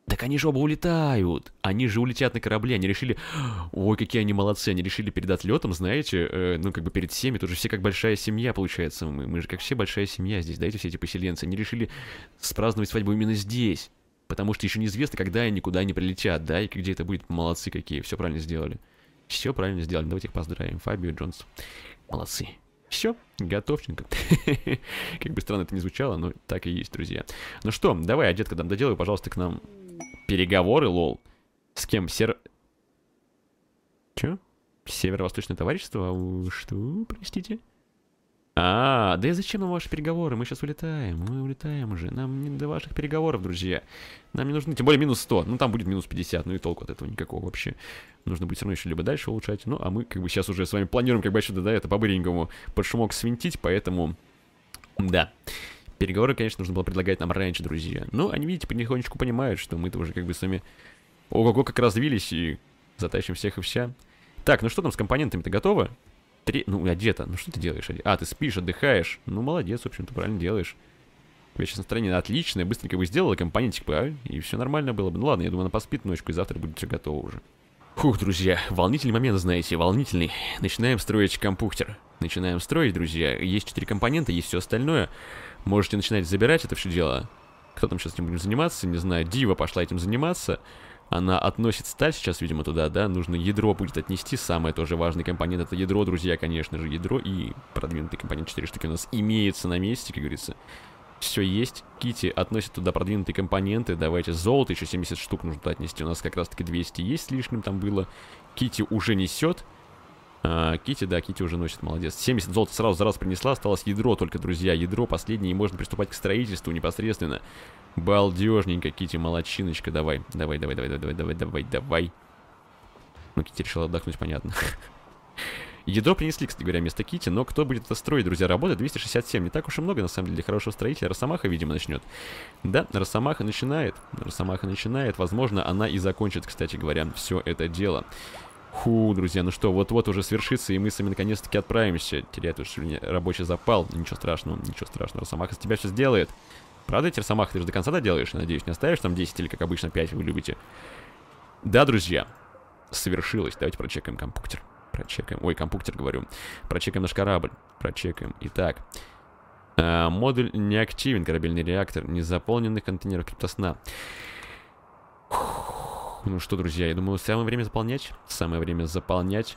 Так они же оба улетают. Они же улетят на корабле. Они решили... Ой, какие они молодцы. Они решили перед отлетом, знаете, э, ну, как бы перед всеми. Тут же все как большая семья, получается. Мы, мы же как все большая семья здесь, да, эти все эти поселенцы. Они решили спраздновать свадьбу именно здесь. Потому что еще неизвестно, когда они куда они прилетят, да, и где это будет. Молодцы какие. Все правильно сделали. Все правильно сделали. Давайте их поздравим. Фабио Джонс. Молодцы. Все, готовченко. как бы странно это не звучало, но так и есть, друзья. Ну что, давай, а детка, там доделай, пожалуйста, к нам переговоры, лол. С кем? Сер... Че? Северо-Восточное товарищество? Что? Простите? А, да и зачем нам ваши переговоры? Мы сейчас улетаем, мы улетаем уже. Нам не до ваших переговоров, друзья. Нам не нужны, тем более минус 100. Ну, там будет минус 50, ну и толку от этого никакого вообще. Нужно будет все равно еще либо дальше улучшать. Ну, а мы как бы сейчас уже с вами планируем как бы еще да, это по-быренькому под шумок свинтить, поэтому... Да. Переговоры, конечно, нужно было предлагать нам раньше, друзья. Ну они, видите, потихонечку понимают, что мы-то уже как бы с вами... Ого-го, как развились и затащим всех и вся. Так, ну что там с компонентами-то готово? Три... Ну, Адета, ну что ты делаешь, А, ты спишь, отдыхаешь. Ну, молодец, в общем-то, правильно делаешь. У меня сейчас настроение отличное, быстренько бы сделала компонентик, типа, правильно? И все нормально было бы. Ну ладно, я думаю, она поспит ночку, и завтра будет все готово уже. Фух, друзья, волнительный момент, знаете, волнительный. Начинаем строить компьютер. Начинаем строить, друзья. Есть четыре компонента, есть все остальное. Можете начинать забирать это все дело. Кто там сейчас этим будем заниматься, не знаю. Дива пошла этим заниматься она относит сталь сейчас, видимо, туда, да, нужно ядро будет отнести, самое тоже важный компонент это ядро, друзья, конечно же, ядро и продвинутый компонент 4 штуки у нас имеется на месте, как говорится. Все есть. Кити относит туда продвинутые компоненты. Давайте золото еще 70 штук нужно туда отнести. У нас как раз-таки 200 есть лишним там было. Кити уже несет. А, Кити, да, Кити уже носит, молодец. 70 золота сразу за раз принесла, осталось ядро только, друзья. Ядро последнее, и можно приступать к строительству непосредственно. Балдежненько, Кити, молочиночка, давай. Давай, давай, давай, давай, давай, давай, давай. Ну, Кити решил отдохнуть, понятно. Ядро принесли, кстати говоря, вместо Кити, но кто будет это строить, друзья, работа 267. Не так уж и много, на самом деле, для хорошего строителя. Росомаха, видимо, начнет. Да, Росомаха начинает. Росомаха начинает. Возможно, она и закончит, кстати говоря, все это дело. Ху, друзья, ну что, вот-вот уже свершится, и мы сами наконец-таки отправимся. Теряет уж рабочий запал. Ничего страшного, ничего страшного. Росомаха с тебя все сделает. Правда, Терсамах, ты же до конца доделаешь, надеюсь, не оставишь там 10 или, как обычно, 5 вы любите. Да, друзья, совершилось. Давайте прочекаем компьютер. Прочекаем. Ой, компьютер говорю. Прочекаем наш корабль. Прочекаем. Итак. Э, модуль не активен, корабельный реактор. не заполненный контейнер криптосна. Ну что, друзья, я думаю, самое время заполнять. Самое время заполнять.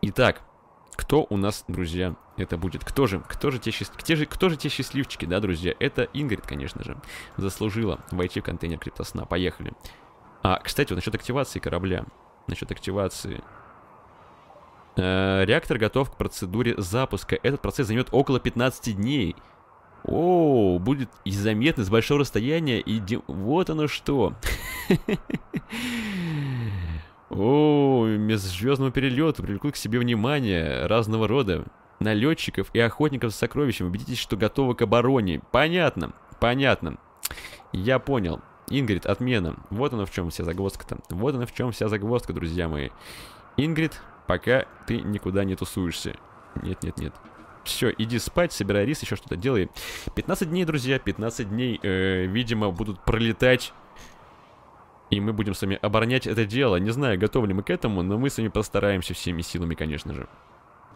Итак, кто у нас, друзья, это будет? Кто же? Кто же те, счаст... же... Кто же те счастливчики, да, друзья? Это Ингрид, конечно же, заслужила войти в контейнер криптосна. Поехали. А, кстати, вот насчет активации корабля. Насчет активации. -э, реактор готов к процедуре запуска. Этот процесс займет около 15 дней. О, будет и заметно с большого расстояния, и де... вот оно что. О, межзвездному перелету привлекут к себе внимание разного рода налетчиков и охотников за сокровищем. Убедитесь, что готовы к обороне. Понятно, понятно. Я понял. Ингрид, отмена. Вот она в чем вся загвоздка-то. Вот она в чем вся загвоздка, друзья мои. Ингрид, пока ты никуда не тусуешься. Нет, нет, нет. Все, иди спать, собирай рис, еще что-то делай. 15 дней, друзья, 15 дней, э, видимо, будут пролетать и мы будем с вами оборонять это дело. Не знаю, готовы ли мы к этому, но мы с вами постараемся всеми силами, конечно же.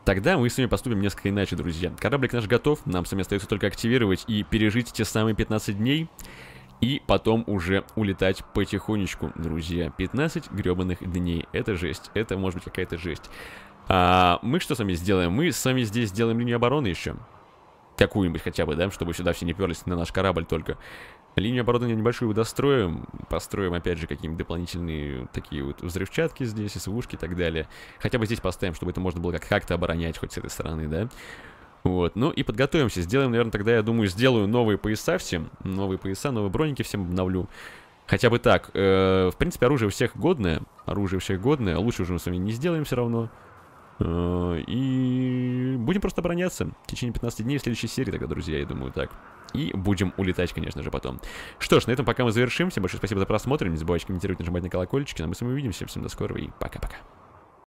Тогда мы с вами поступим несколько иначе, друзья. Кораблик наш готов, нам с вами остается только активировать и пережить те самые 15 дней. И потом уже улетать потихонечку, друзья. 15 гребаных дней. Это жесть. Это может быть какая-то жесть. А мы что с вами сделаем? Мы с вами здесь сделаем линию обороны еще. Какую-нибудь хотя бы, да? Чтобы сюда все не перлись на наш корабль только. Линию оборудования небольшую достроим, построим опять же какие-нибудь дополнительные такие вот взрывчатки здесь, СВУшки и так далее. Хотя бы здесь поставим, чтобы это можно было как-то оборонять хоть с этой стороны, да? Вот, ну и подготовимся, сделаем, наверное, тогда, я думаю, сделаю новые пояса всем, новые пояса, новые броники всем обновлю. Хотя бы так, э, в принципе, оружие у всех годное, оружие у всех годное, лучше уже мы с вами не сделаем все равно. Э, и будем просто обороняться в течение 15 дней в следующей серии тогда, друзья, я думаю, так. И будем улетать, конечно же, потом. Что ж, на этом пока мы завершимся. большое спасибо за просмотр. Не забывайте комментировать, нажимать на колокольчики. Ну, а мы с вами увидимся. Всем до скорого и пока-пока.